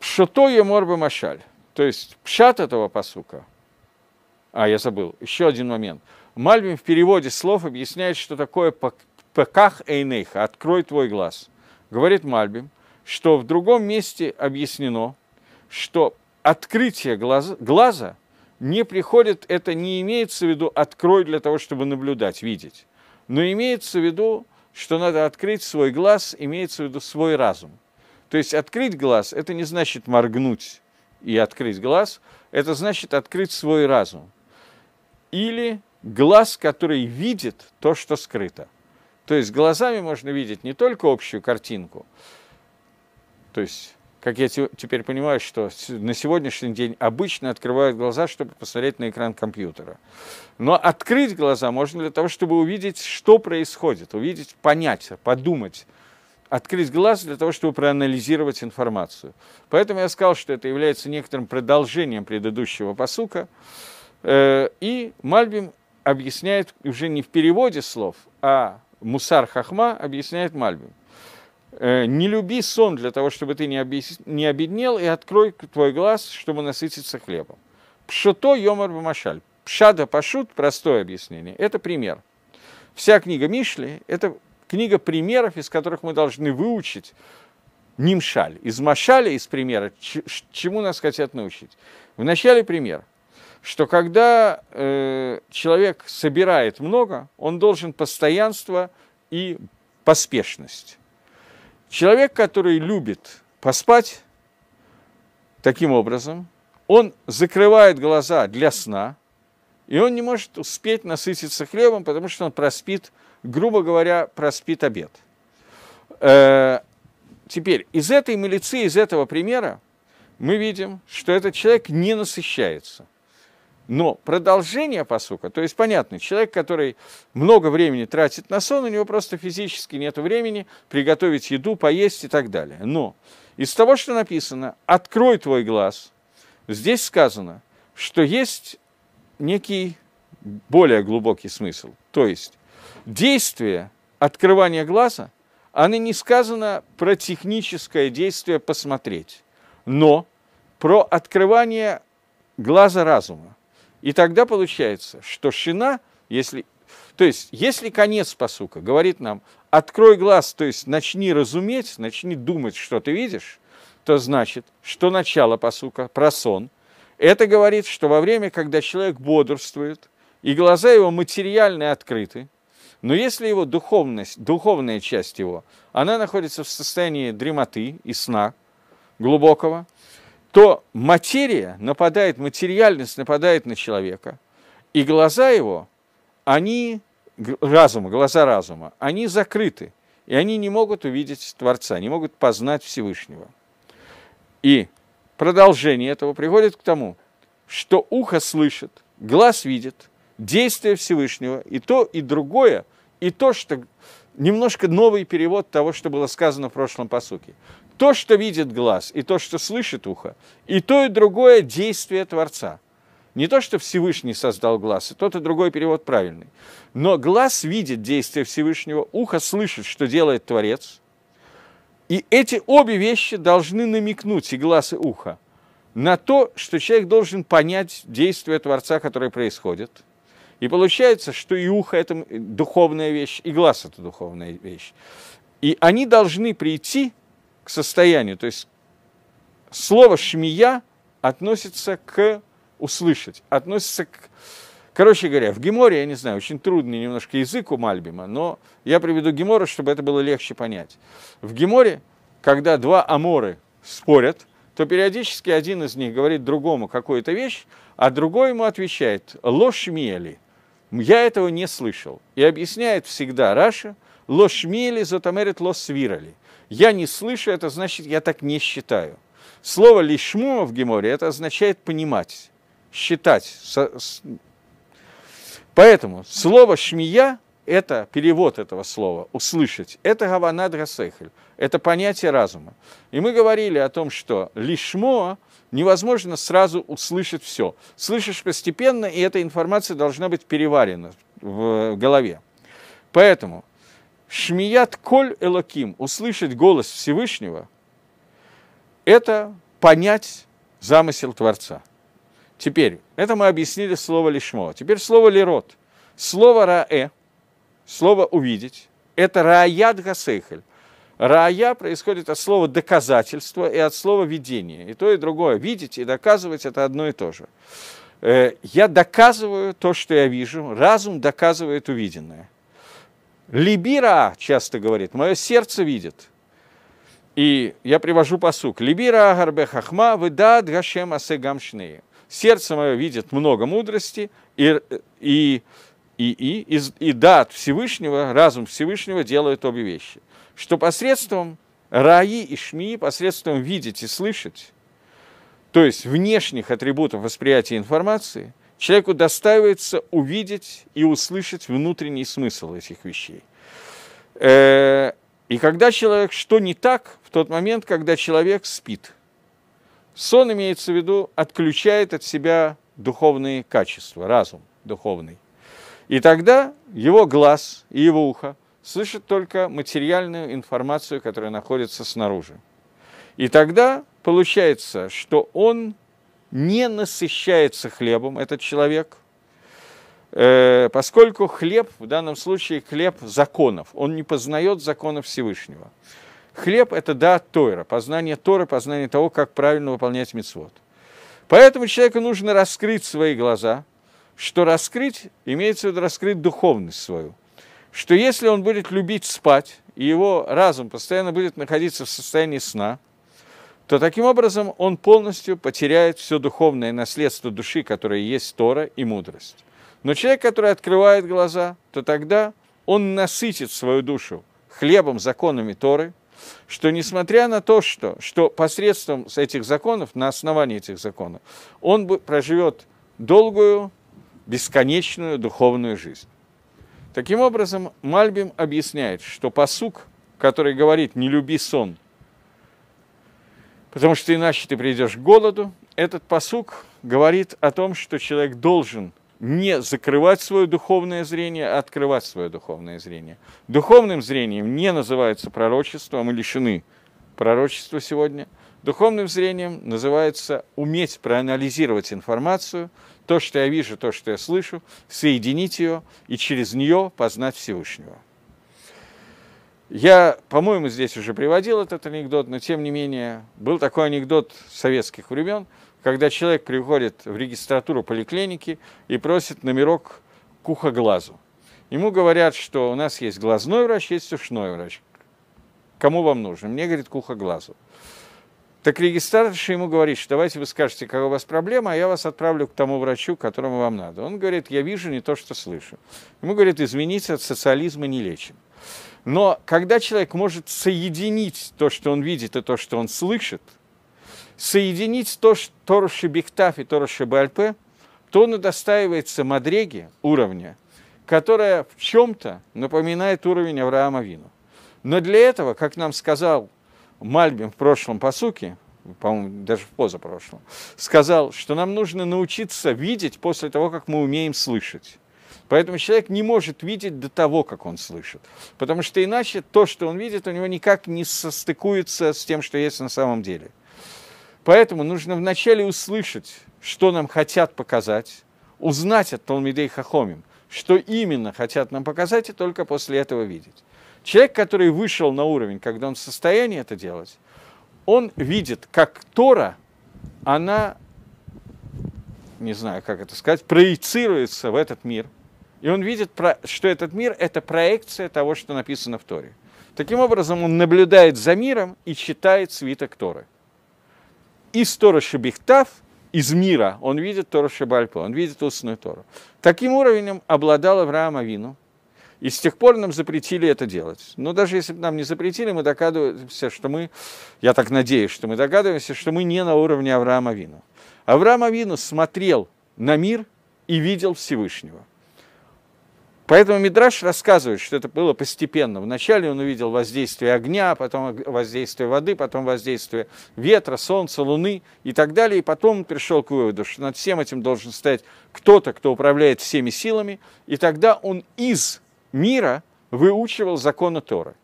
Пшото емор бы машаль. То есть пшат этого посука. А, я забыл. Еще один момент. Мальвин в переводе слов объясняет, что такое «пеках эйнейха» – «открой твой глаз». Говорит Мальбим, что в другом месте объяснено, что открытие глаза, глаза не приходит, это не имеется в виду «открой для того, чтобы наблюдать, видеть», но имеется в виду, что надо открыть свой глаз, имеется в виду свой разум – то есть открыть глаз – это не значит моргнуть и открыть глаз, это значит открыть свой разум. Или глаз, который видит то, что скрыто. То есть глазами можно видеть не только общую картинку, то есть как я теперь понимаю, что на сегодняшний день обычно открывают глаза, чтобы посмотреть на экран компьютера. Но открыть глаза можно для того, чтобы увидеть, что происходит, увидеть, понять, подумать, открыть глаз для того, чтобы проанализировать информацию. Поэтому я сказал, что это является некоторым продолжением предыдущего посука. Э, и Мальбим объясняет уже не в переводе слов, а Мусар Хахма объясняет Мальбим. Э, не люби сон для того, чтобы ты не, объяс... обеднел, и открой твой глаз, чтобы насытиться хлебом. Пшуто Йомар Бамашаль. Пшада Пашут, простое объяснение, это пример. Вся книга Мишли – это книга примеров, из которых мы должны выучить Нимшаль. Из Машаля, из примера, чему нас хотят научить? В начале пример, что когда э, человек собирает много, он должен постоянство и поспешность. Человек, который любит поспать, таким образом, он закрывает глаза для сна, и он не может успеть насытиться хлебом, потому что он проспит грубо говоря, проспит обед. Э, теперь, из этой милиции, из этого примера мы видим, что этот человек не насыщается. Но продолжение посука, то есть, понятно, человек, который много времени тратит на сон, у него просто физически нет времени приготовить еду, поесть и так далее. Но из того, что написано «открой твой глаз», здесь сказано, что есть некий более глубокий смысл. То есть действие открывания глаза, оно не сказано про техническое действие посмотреть, но про открывание глаза разума. И тогда получается, что шина, если... То есть, если конец посука говорит нам, открой глаз, то есть начни разуметь, начни думать, что ты видишь, то значит, что начало посука про сон. Это говорит, что во время, когда человек бодрствует, и глаза его материальные открыты, но если его духовность, духовная часть его, она находится в состоянии дремоты и сна глубокого, то материя нападает, материальность нападает на человека, и глаза его, они, разум, глаза разума, они закрыты, и они не могут увидеть Творца, не могут познать Всевышнего. И продолжение этого приводит к тому, что ухо слышит, глаз видит – действия Всевышнего, и то, и другое, и то, что немножко новый перевод того, что было сказано в прошлом посуке. То, что видит глаз, и то, что слышит ухо, и то, и другое действие Творца. Не то, что Всевышний создал глаз, и тот, и другой перевод правильный. Но глаз видит действие Всевышнего, ухо слышит, что делает Творец. И эти обе вещи должны намекнуть, и глаз, и ухо, на то, что человек должен понять действие Творца, которое происходит – и получается, что и ухо – это духовная вещь, и глаз – это духовная вещь. И они должны прийти к состоянию, то есть слово «шмия» относится к услышать, относится к... Короче говоря, в Геморе, я не знаю, очень трудный немножко язык у Мальбима, но я приведу Гемора, чтобы это было легче понять. В Геморе, когда два аморы спорят, то периодически один из них говорит другому какую-то вещь, а другой ему отвечает «лошмели». Я этого не слышал. И объясняет всегда Раша, лошмели затамерит ло свирали. Я не слышу, это значит, я так не считаю. Слово лишмо в Геморе, это означает понимать, считать. Поэтому слово шмия – это перевод этого слова, услышать. Это гаванадра гасехель, это понятие разума. И мы говорили о том, что лишмо невозможно сразу услышать все. Слышишь постепенно, и эта информация должна быть переварена в э, голове. Поэтому шмият коль элоким, услышать голос Всевышнего, это понять замысел Творца. Теперь, это мы объяснили слово лишмо. Теперь слово лирот. Слово раэ, слово увидеть, это раят гасехель. Рая происходит от слова доказательство и от слова видение. И то, и другое. Видеть и доказывать это одно и то же. Э, я доказываю то, что я вижу. Разум доказывает увиденное. Либира часто говорит, мое сердце видит. И я привожу посук. Либира агарбе хахма выдад гашем асе Сердце мое видит много мудрости, и, и, и, и, и, и дат Всевышнего, разум Всевышнего делает обе вещи что посредством Раи и Шми, посредством видеть и слышать, то есть внешних атрибутов восприятия информации, человеку достаивается увидеть и услышать внутренний смысл этих вещей. Э, и когда человек, что не так, в тот момент, когда человек спит, сон имеется в виду, отключает от себя духовные качества, разум духовный. И тогда его глаз и его ухо – слышит только материальную информацию, которая находится снаружи. И тогда получается, что он не насыщается хлебом, этот человек, э, поскольку хлеб, в данном случае хлеб законов, он не познает законов Всевышнего. Хлеб – это да Тойра, познание Тора, познание того, как правильно выполнять мецвод. Поэтому человеку нужно раскрыть свои глаза, что раскрыть, имеется в виду раскрыть духовность свою что если он будет любить спать, и его разум постоянно будет находиться в состоянии сна, то таким образом он полностью потеряет все духовное наследство души, которое есть Тора и мудрость. Но человек, который открывает глаза, то тогда он насытит свою душу хлебом, законами Торы, что несмотря на то, что, что посредством этих законов, на основании этих законов, он проживет долгую, бесконечную духовную жизнь. Таким образом, Мальбим объясняет, что посук, который говорит «не люби сон», потому что иначе ты придешь к голоду, этот посук говорит о том, что человек должен не закрывать свое духовное зрение, а открывать свое духовное зрение. Духовным зрением не называется пророчество, а мы лишены пророчества сегодня – Духовным зрением называется уметь проанализировать информацию, то, что я вижу, то, что я слышу, соединить ее и через нее познать Всевышнего. Я, по-моему, здесь уже приводил этот анекдот, но тем не менее был такой анекдот советских времен, когда человек приходит в регистратуру поликлиники и просит номерок к ухоглазу. Ему говорят, что у нас есть глазной врач, есть ушной врач. Кому вам нужно? Мне, говорит, к ухоглазу. глазу. Так регистраторша ему говорит, что давайте вы скажете, какая у вас проблема, а я вас отправлю к тому врачу, которому вам надо. Он говорит, я вижу не то, что слышу. Ему говорит, извините, от социализма не лечим. Но когда человек может соединить то, что он видит, и то, что он слышит, соединить то, что Торуши Бехтаф и Торуши Бальпе, то он удостаивается мадреги уровня, которая в чем-то напоминает уровень Авраама Вину. Но для этого, как нам сказал Мальбим в прошлом посуке, по-моему, даже в позапрошлом, сказал, что нам нужно научиться видеть после того, как мы умеем слышать. Поэтому человек не может видеть до того, как он слышит. Потому что иначе то, что он видит, у него никак не состыкуется с тем, что есть на самом деле. Поэтому нужно вначале услышать, что нам хотят показать, узнать от Толмидей Хахомим, что именно хотят нам показать, и только после этого видеть. Человек, который вышел на уровень, когда он в состоянии это делать, он видит, как Тора, она, не знаю, как это сказать, проецируется в этот мир. И он видит, что этот мир – это проекция того, что написано в Торе. Таким образом, он наблюдает за миром и читает свиток Торы. Из Тора Шебихтав, из мира, он видит Тору Шебальпу, он видит устную Тору. Таким уровнем обладал Авраам Авину, и с тех пор нам запретили это делать. Но даже если бы нам не запретили, мы догадываемся, что мы, я так надеюсь, что мы догадываемся, что мы не на уровне Авраама Вина. Авраам Авину смотрел на мир и видел Всевышнего. Поэтому Мидраш рассказывает, что это было постепенно. Вначале он увидел воздействие огня, потом воздействие воды, потом воздействие ветра, солнца, луны и так далее. И потом он пришел к выводу, что над всем этим должен стоять кто-то, кто управляет всеми силами. И тогда он из мира выучивал законы Торы.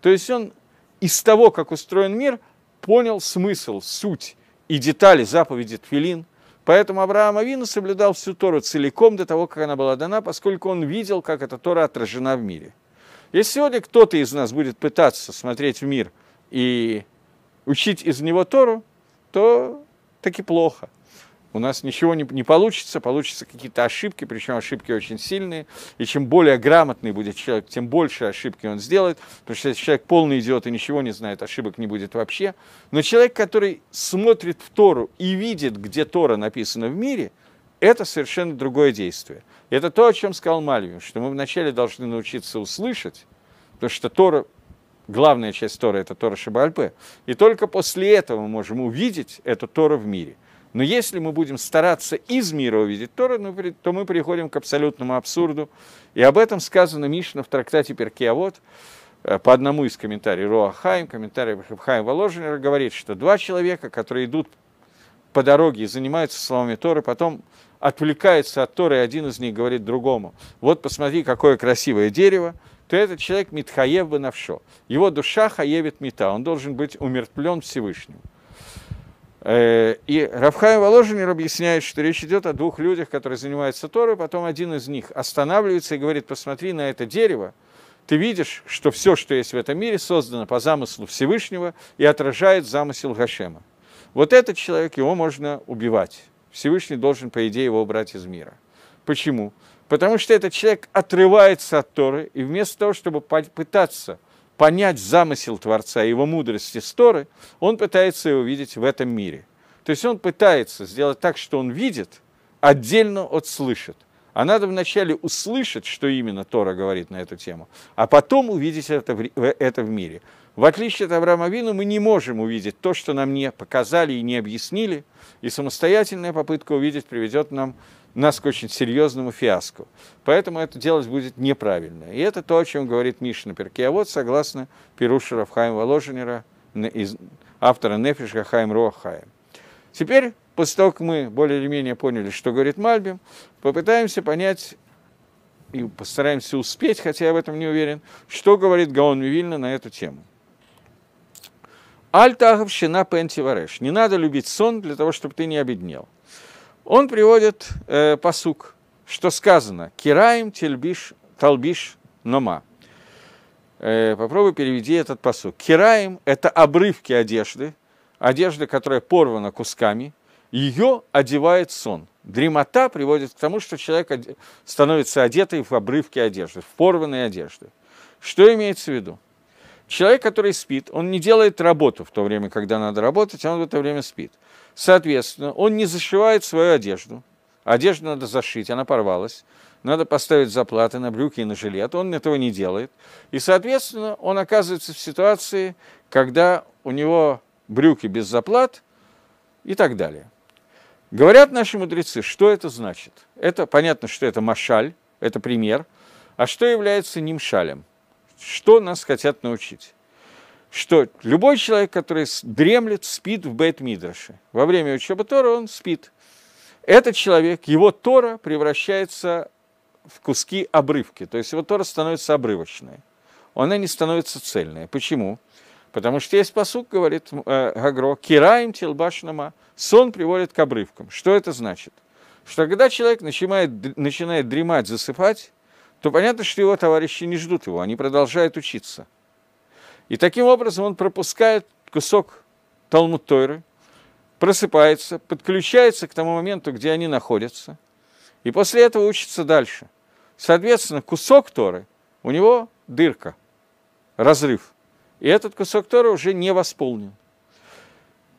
То есть он из того, как устроен мир, понял смысл, суть и детали заповеди Тфилин. Поэтому Авраам Авина соблюдал всю Тору целиком до того, как она была дана, поскольку он видел, как эта Тора отражена в мире. Если сегодня кто-то из нас будет пытаться смотреть в мир и учить из него Тору, то таки плохо – у нас ничего не, не получится, получатся какие-то ошибки, причем ошибки очень сильные. И чем более грамотный будет человек, тем больше ошибки он сделает. Потому что если человек полный идиот и ничего не знает, ошибок не будет вообще. Но человек, который смотрит в Тору и видит, где Тора написана в мире, это совершенно другое действие. Это то, о чем сказал Мальвин, что мы вначале должны научиться услышать, потому что Тора главная часть Тора – это Тора Шабальпе. И только после этого мы можем увидеть эту Тору в мире. Но если мы будем стараться из мира увидеть Тору, ну, то мы приходим к абсолютному абсурду. И об этом сказано Мишна в трактате Перкиавод, э, по одному из комментариев Руахайм, комментарий Хайм Воложенера, говорит, что два человека, которые идут по дороге и занимаются словами Торы, потом отвлекаются от Торы, и один из них говорит другому, вот посмотри, какое красивое дерево, то этот человек Митхаев Банавшо. Его душа хаевит Мита, он должен быть умертвлен Всевышним. Э, и Равхай Воложенер объясняет, что речь идет о двух людях, которые занимаются Торой, потом один из них останавливается и говорит, посмотри на это дерево, ты видишь, что все, что есть в этом мире, создано по замыслу Всевышнего и отражает замысел Гашема. Вот этот человек, его можно убивать. Всевышний должен, по идее, его убрать из мира. Почему? Потому что этот человек отрывается от Торы, и вместо того, чтобы пытаться – понять замысел Творца, его мудрость из Торы, он пытается его видеть в этом мире. То есть он пытается сделать так, что он видит, отдельно от слышит. А надо вначале услышать, что именно Тора говорит на эту тему, а потом увидеть это в, это в мире. В отличие от Авраама Вину, мы не можем увидеть то, что нам не показали и не объяснили, и самостоятельная попытка увидеть приведет нам нас к очень серьезному фиаско. Поэтому это делать будет неправильно. И это то, о чем говорит Мишна Перке. А вот согласно Перуша Рафхайм Воложенера, из автора Нефиш Хахайм Рохаем. Теперь, после того, как мы более или менее поняли, что говорит Мальбим, попытаемся понять и постараемся успеть, хотя я в этом не уверен, что говорит Гаон Мивильна на эту тему. Аль-Таховщина Пентивареш. Не надо любить сон для того, чтобы ты не обеднел он приводит э, посук, что сказано «Кираем тельбиш, талбиш нома». Э, попробуй переведи этот посук. «Кираем» — это обрывки одежды, одежда, которая порвана кусками, ее одевает сон. Дремота приводит к тому, что человек становится одетый в обрывки одежды, в порванные одежды. Что имеется в виду? Человек, который спит, он не делает работу в то время, когда надо работать, а он в это время спит. Соответственно, он не зашивает свою одежду. Одежду надо зашить, она порвалась. Надо поставить заплаты на брюки и на жилет. Он этого не делает. И, соответственно, он оказывается в ситуации, когда у него брюки без заплат и так далее. Говорят наши мудрецы, что это значит? Это понятно, что это машаль, это пример. А что является нимшалем? Что нас хотят научить? что любой человек, который дремлет, спит в Бет-Мидраше. Во время учебы Тора он спит. Этот человек, его Тора превращается в куски обрывки. То есть его Тора становится обрывочной. Она не становится цельной. Почему? Потому что есть посук, говорит э, Гагро, «Кираем телбашнама» – сон приводит к обрывкам. Что это значит? Что когда человек начинает, начинает дремать, засыпать, то понятно, что его товарищи не ждут его, они продолжают учиться. И таким образом он пропускает кусок Талмуд Тойры, просыпается, подключается к тому моменту, где они находятся, и после этого учится дальше. Соответственно, кусок Торы, у него дырка, разрыв. И этот кусок Торы уже не восполнен.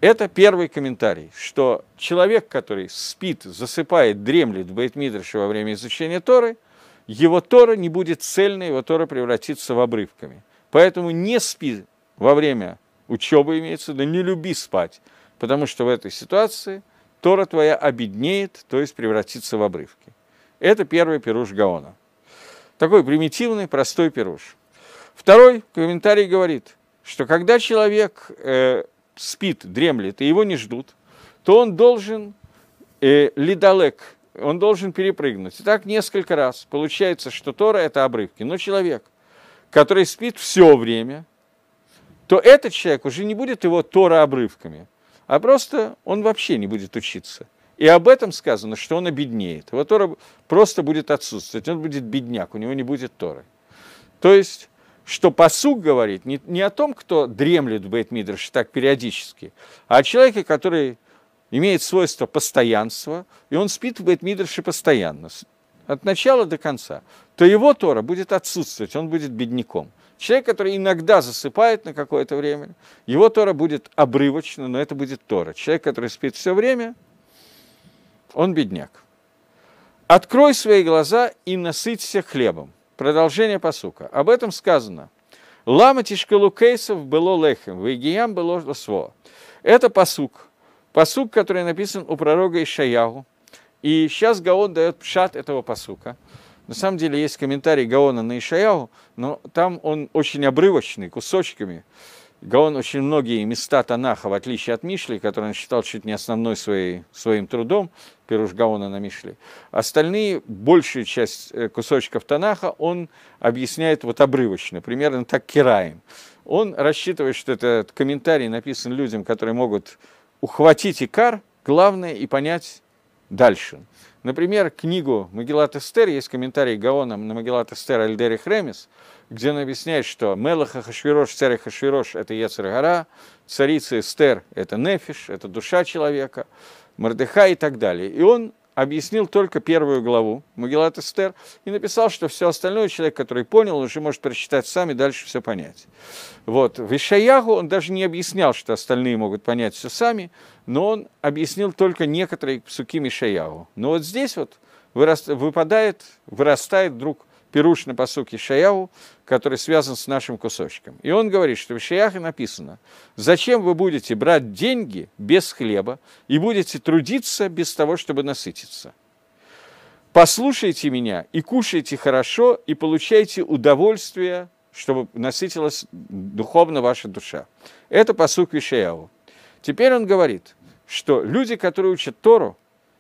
Это первый комментарий, что человек, который спит, засыпает, дремлет в Бейтмидрше во время изучения Торы, его Тора не будет цельной, его Тора превратится в обрывками – Поэтому не спи во время учебы, имеется в виду, не люби спать, потому что в этой ситуации Тора твоя обеднеет, то есть превратится в обрывки. Это первый пируш Гаона. Такой примитивный, простой пируш. Второй комментарий говорит, что когда человек э, спит, дремлет, и его не ждут, то он должен э, ледалек, он должен перепрыгнуть. И так несколько раз. Получается, что Тора – это обрывки. Но человек, который спит все время, то этот человек уже не будет его Тора обрывками, а просто он вообще не будет учиться. И об этом сказано, что он обеднеет. Его Тора просто будет отсутствовать, он будет бедняк, у него не будет Торы. То есть, что посуг говорит не, не о том, кто дремлет в Бейтмидрше так периодически, а о человеке, который имеет свойство постоянства, и он спит в Бейтмидрше постоянно от начала до конца, то его Тора будет отсутствовать, он будет бедняком. Человек, который иногда засыпает на какое-то время, его Тора будет обрывочно, но это будет Тора. Человек, который спит все время, он бедняк. «Открой свои глаза и насыться хлебом». Продолжение посука. Об этом сказано. «Лама тишкалу кейсов было лехем, вегиям было лосво». Это посук. Посук, который написан у пророка Ишаягу, и сейчас Гаон дает пшат этого посука. На самом деле есть комментарий Гаона на Ишаяу, но там он очень обрывочный, кусочками. Гаон очень многие места Танаха, в отличие от Мишли, который он считал чуть не основной своей, своим трудом, Пируш Гаона на Мишли. Остальные, большую часть э, кусочков Танаха он объясняет вот обрывочно, примерно так Кираем. Он рассчитывает, что этот комментарий написан людям, которые могут ухватить икар, главное, и понять дальше. Например, книгу «Магеллат Эстер», есть комментарий Гаона на «Магеллат Эстер» Альдери Хремис, где он объясняет, что Мелаха Хашвирош, царь Хашвирош – это Ецар-гора, царица Эстер – это Нефиш, это душа человека, Мордыха и так далее. И он объяснил только первую главу Магеллат Эстер и написал, что все остальное человек, который понял, уже может прочитать сам и дальше все понять. Вот. В Ишаяху он даже не объяснял, что остальные могут понять все сами, но он объяснил только некоторые псуки Мишаяху. Но вот здесь вот выпадает, вырастает друг пируш на посуке Шаяу, который связан с нашим кусочком. И он говорит, что в Шаяхе написано, зачем вы будете брать деньги без хлеба и будете трудиться без того, чтобы насытиться? Послушайте меня и кушайте хорошо, и получайте удовольствие, чтобы насытилась духовно ваша душа. Это посук Вишаяу. Теперь он говорит, что люди, которые учат Тору,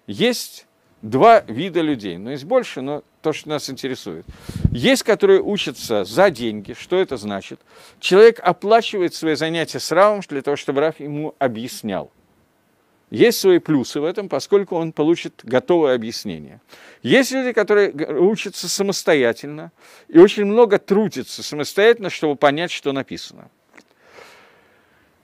есть два вида людей. Ну, есть больше, но то, что нас интересует. Есть, которые учатся за деньги. Что это значит? Человек оплачивает свои занятия с Равом для того, чтобы Рав ему объяснял. Есть свои плюсы в этом, поскольку он получит готовое объяснение. Есть люди, которые учатся самостоятельно и очень много трудятся самостоятельно, чтобы понять, что написано.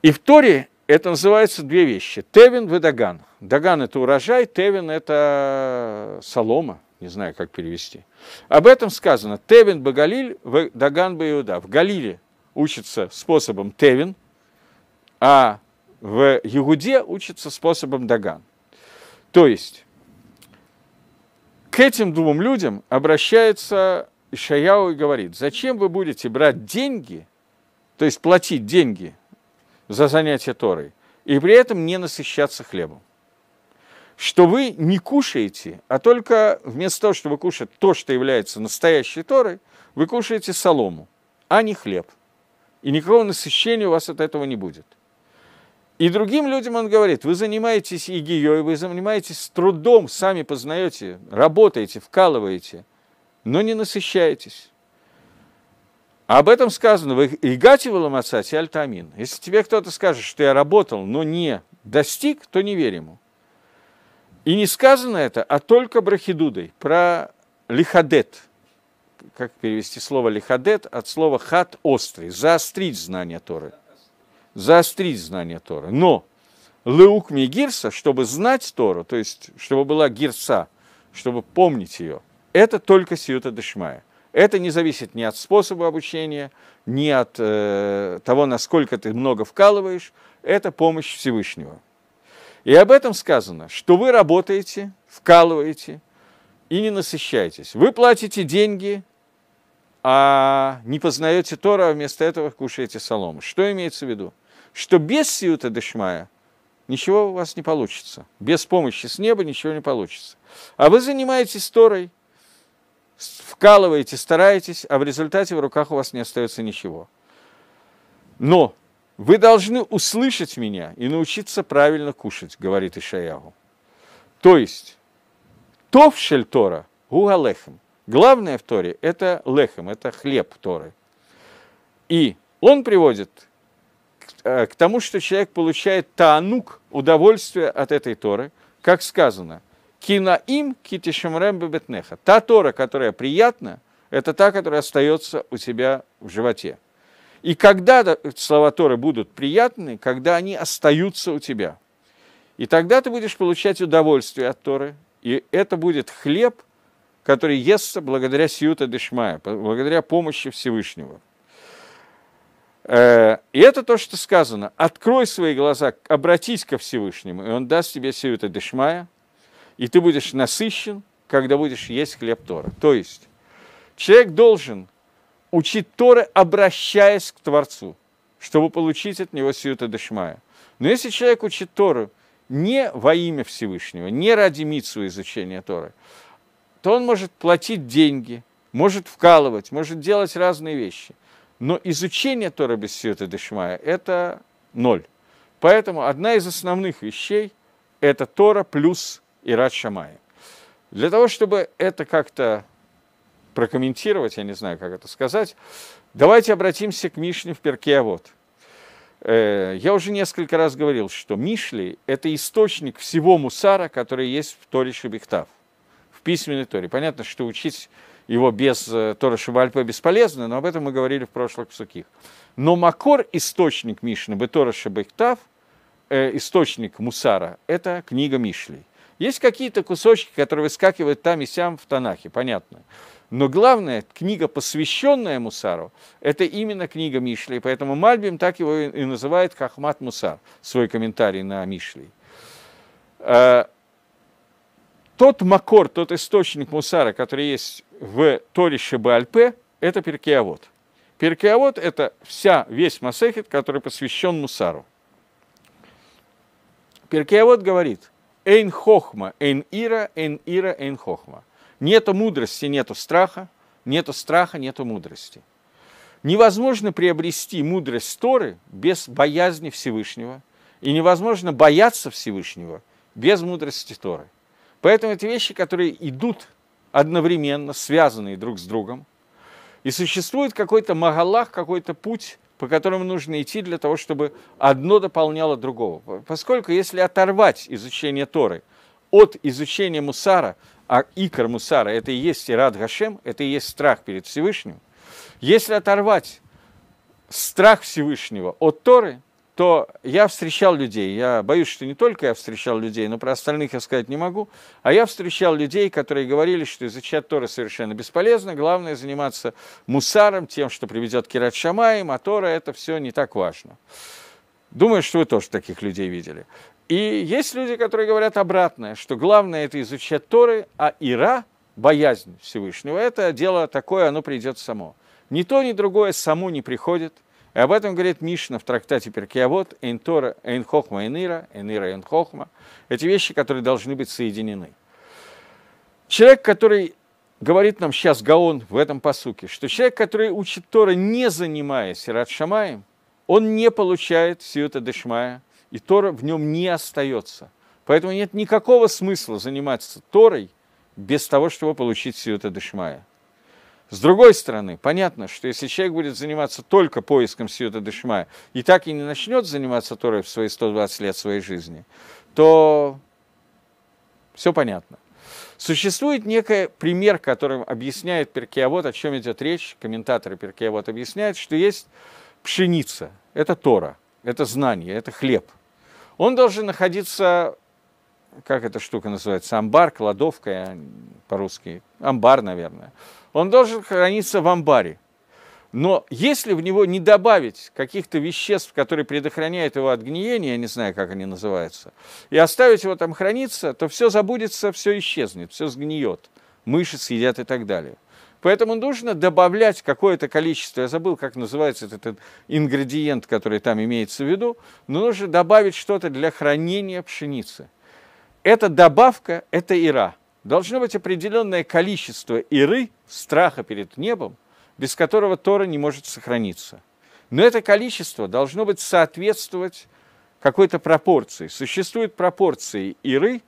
И в Торе это называется две вещи. Тевин и Даган. Даган – это урожай, Тевин – это э, солома, не знаю, как перевести. Об этом сказано. Тевин Багалиль, Даган Баиуда. В Галиле учится способом Тевин, а в Ягуде учится способом Даган. То есть, к этим двум людям обращается Ишаяу и говорит, зачем вы будете брать деньги, то есть платить деньги за занятие Торой, и при этом не насыщаться хлебом? что вы не кушаете, а только вместо того, чтобы кушать то, что является настоящей Торой, вы кушаете солому, а не хлеб. И никакого насыщения у вас от этого не будет. И другим людям он говорит, вы занимаетесь игией, вы занимаетесь трудом, сами познаете, работаете, вкалываете, но не насыщаетесь. А об этом сказано, вы игате воломацать и альтамин. Если тебе кто-то скажет, что я работал, но не достиг, то не верь ему. И не сказано это, а только Брахидудой, про лихадет. Как перевести слово лихадет от слова хат острый, заострить знание Торы. Заострить знание Торы. Но леук мигирса, чтобы знать Тору, то есть чтобы была гирса, чтобы помнить ее, это только сиюта дешмая. Это не зависит ни от способа обучения, ни от э, того, насколько ты много вкалываешь. Это помощь Всевышнего. И об этом сказано, что вы работаете, вкалываете и не насыщаетесь. Вы платите деньги, а не познаете Тора, а вместо этого кушаете солому. Что имеется в виду? Что без Сиута Дышмая ничего у вас не получится. Без помощи с неба ничего не получится. А вы занимаетесь Торой, вкалываете, стараетесь, а в результате в руках у вас не остается ничего. Но вы должны услышать меня и научиться правильно кушать, говорит Ишаяву. То есть, тов шель Тора, гуа лехем. Главное в Торе – это лехем, это хлеб Торы. И он приводит к э, тому, что человек получает таанук, удовольствие от этой Торы, как сказано, Кина кинаим китишемрем бебетнеха. Та Тора, которая приятна, это та, которая остается у тебя в животе. И когда слова Торы будут приятны, когда они остаются у тебя. И тогда ты будешь получать удовольствие от Торы, и это будет хлеб, который естся благодаря Сиюта Дешмая, благодаря помощи Всевышнего. Э, и это то, что сказано. Открой свои глаза, обратись ко Всевышнему, и Он даст тебе Сиюта Дешмая, и ты будешь насыщен, когда будешь есть хлеб Тора. То есть человек должен учить Торы, обращаясь к Творцу, чтобы получить от него Сиюта Дешмая. Но если человек учит Тору не во имя Всевышнего, не ради Митсу изучения Торы, то он может платить деньги, может вкалывать, может делать разные вещи. Но изучение Тора без Сиюта дашмая это ноль. Поэтому одна из основных вещей – это Тора плюс Ират Шамая. Для того, чтобы это как-то прокомментировать, я не знаю, как это сказать. Давайте обратимся к Мишне в перке а вот. Э, я уже несколько раз говорил, что Мишли – это источник всего мусара, который есть в Торе Шебехтав, в письменной Торе. Понятно, что учить его без э, Тора Шабальпе бесполезно, но об этом мы говорили в прошлых суких. Но Макор, источник Мишны, Бетора Шабехтав, э, источник мусара – это книга Мишли. Есть какие-то кусочки, которые выскакивают там и сям в Танахе, понятно. Но главное, книга, посвященная Мусару, это именно книга Мишли. Поэтому Мальбим так его и называет Хахмат Мусар, свой комментарий на Мишли. Э, тот макор, тот источник Мусара, который есть в Торище Бальпе, это Перкеавод. Перкеавод – это вся, весь Масехет, который посвящен Мусару. Перкеавод говорит, «Эйн хохма, эйн ира, эйн ира, эйн хохма». Нету мудрости, нету страха. Нету страха, нету мудрости. Невозможно приобрести мудрость Торы без боязни Всевышнего. И невозможно бояться Всевышнего без мудрости Торы. Поэтому эти вещи, которые идут одновременно, связанные друг с другом. И существует какой-то магалах, какой-то путь, по которому нужно идти для того, чтобы одно дополняло другого. Поскольку если оторвать изучение Торы от изучения Мусара, а икор мусара – это и есть ирад Гашем, это и есть страх перед Всевышним. Если оторвать страх Всевышнего от Торы, то я встречал людей, я боюсь, что не только я встречал людей, но про остальных я сказать не могу, а я встречал людей, которые говорили, что изучать Торы совершенно бесполезно, главное заниматься мусаром, тем, что приведет Кират Шамаем, а Тора – это все не так важно. Думаю, что вы тоже таких людей видели. И есть люди, которые говорят обратное, что главное это изучать Торы, а Ира, боязнь Всевышнего, это дело такое, оно придет само. Ни то, ни другое само не приходит. И об этом говорит Мишна в трактате Перкиавод «Эйн Тора, эйн хохма, эйн ира, эйн ира, эйн хохма». Эти вещи, которые должны быть соединены. Человек, который говорит нам сейчас Гаон в этом посуке, что человек, который учит Тора, не занимаясь Ират Шамаем, он не получает Сиюта Дешмая – и Тора в нем не остается. Поэтому нет никакого смысла заниматься Торой без того, чтобы получить Сиюта Дышмая. С другой стороны, понятно, что если человек будет заниматься только поиском Сиюта Дышмая и так и не начнет заниматься Торой в свои 120 лет своей жизни, то все понятно. Существует некий пример, которым объясняет Перкеавод, о чем идет речь. Комментаторы Перкеавод объясняют, что есть пшеница, это Тора, это знание, это хлеб – он должен находиться, как эта штука называется, амбар, кладовка по-русски, амбар, наверное. Он должен храниться в амбаре. Но если в него не добавить каких-то веществ, которые предохраняют его от гниения, я не знаю, как они называются, и оставить его там храниться, то все забудется, все исчезнет, все сгниет, мыши съедят и так далее. Поэтому нужно добавлять какое-то количество, я забыл, как называется этот, этот ингредиент, который там имеется в виду, но нужно добавить что-то для хранения пшеницы. Эта добавка – это ира. Должно быть определенное количество иры, страха перед небом, без которого Тора не может сохраниться. Но это количество должно быть соответствовать какой-то пропорции. Существуют пропорции иры,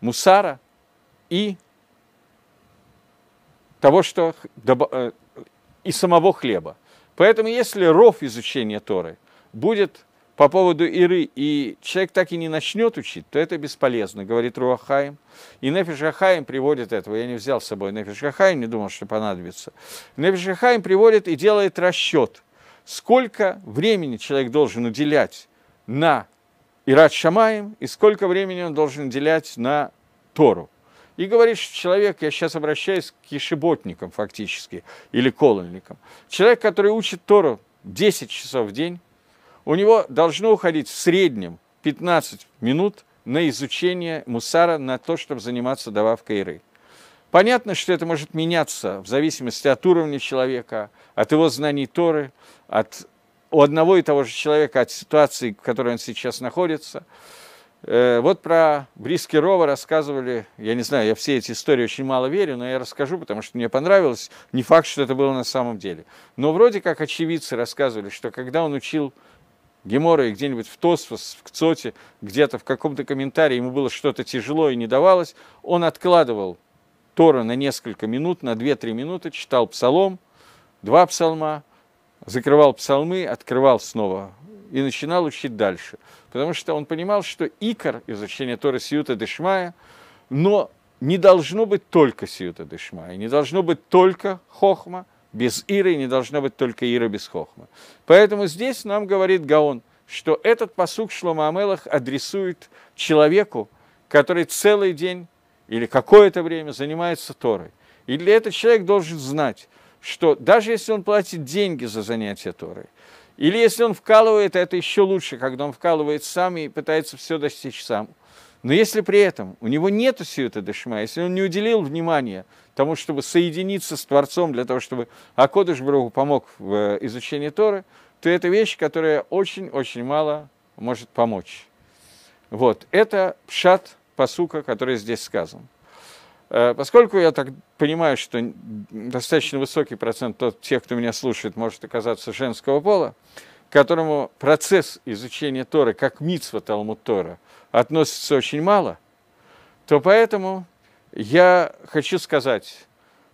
мусара и того, что э, и самого хлеба. Поэтому если ров изучения Торы будет по поводу Иры, и человек так и не начнет учить, то это бесполезно, говорит Руахаим. И Нефиш приводит этого, я не взял с собой Нефиш не думал, что понадобится. Нефиш приводит и делает расчет, сколько времени человек должен уделять на Ират Шамаем и сколько времени он должен уделять на Тору. И говоришь, человек, я сейчас обращаюсь к ешеботникам фактически, или колонникам, человек, который учит Тору 10 часов в день, у него должно уходить в среднем 15 минут на изучение мусара, на то, чтобы заниматься дававкой иры. Понятно, что это может меняться в зависимости от уровня человека, от его знаний Торы, от у одного и того же человека, от ситуации, в которой он сейчас находится – Э, вот про Бриски Рова рассказывали, я не знаю, я все эти истории очень мало верю, но я расскажу, потому что мне понравилось, не факт, что это было на самом деле. Но вроде как очевидцы рассказывали, что когда он учил Гемора и где-нибудь в Тосфос, в Кцоте, где-то в каком-то комментарии ему было что-то тяжело и не давалось, он откладывал Тора на несколько минут, на 2-3 минуты, читал псалом, два псалма, закрывал псалмы, открывал снова и начинал учить дальше. Потому что он понимал, что икор изучение Торы Сиюта Дешмая, но не должно быть только Сиюта Дешмая, не должно быть только Хохма без Иры, не должно быть только Ира без Хохма. Поэтому здесь нам говорит Гаон, что этот посук Шлома Амелах адресует человеку, который целый день или какое-то время занимается Торой. И для этого человек должен знать, что даже если он платит деньги за занятие Торой, или если он вкалывает, это еще лучше, когда он вкалывает сам и пытается все достичь сам. Но если при этом у него нет сиюта дешма, если он не уделил внимания тому, чтобы соединиться с Творцом для того, чтобы Акодыш Брогу помог в э, изучении Торы, то это вещь, которая очень-очень мало может помочь. Вот, это пшат посука, который здесь сказан. Э, поскольку я так понимаю, что достаточно высокий процент от тех, кто меня слушает, может оказаться женского пола, которому процесс изучения Торы, как митсва Талмуд Тора, относится очень мало, то поэтому я хочу сказать,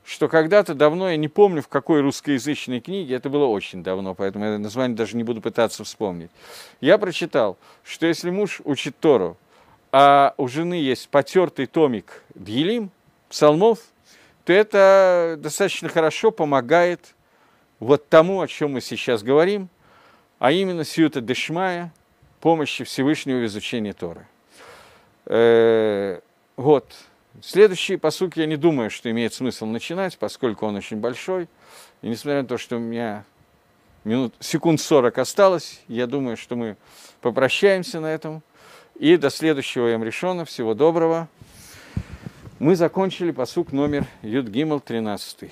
что когда-то давно, я не помню, в какой русскоязычной книге, это было очень давно, поэтому я название даже не буду пытаться вспомнить, я прочитал, что если муж учит Тору, а у жены есть потертый томик Дьелим, псалмов, то это достаточно хорошо помогает вот тому, о чем мы сейчас говорим, а именно Сьюта Дешмая, помощи Всевышнего в изучении Торы. Э, вот. Следующие посуки я не думаю, что имеет смысл начинать, поскольку он очень большой. И несмотря на то, что у меня минут, секунд 40 осталось, я думаю, что мы попрощаемся на этом. И до следующего Ямрешона. Всего доброго. Мы закончили посук номер Юдгимал 13.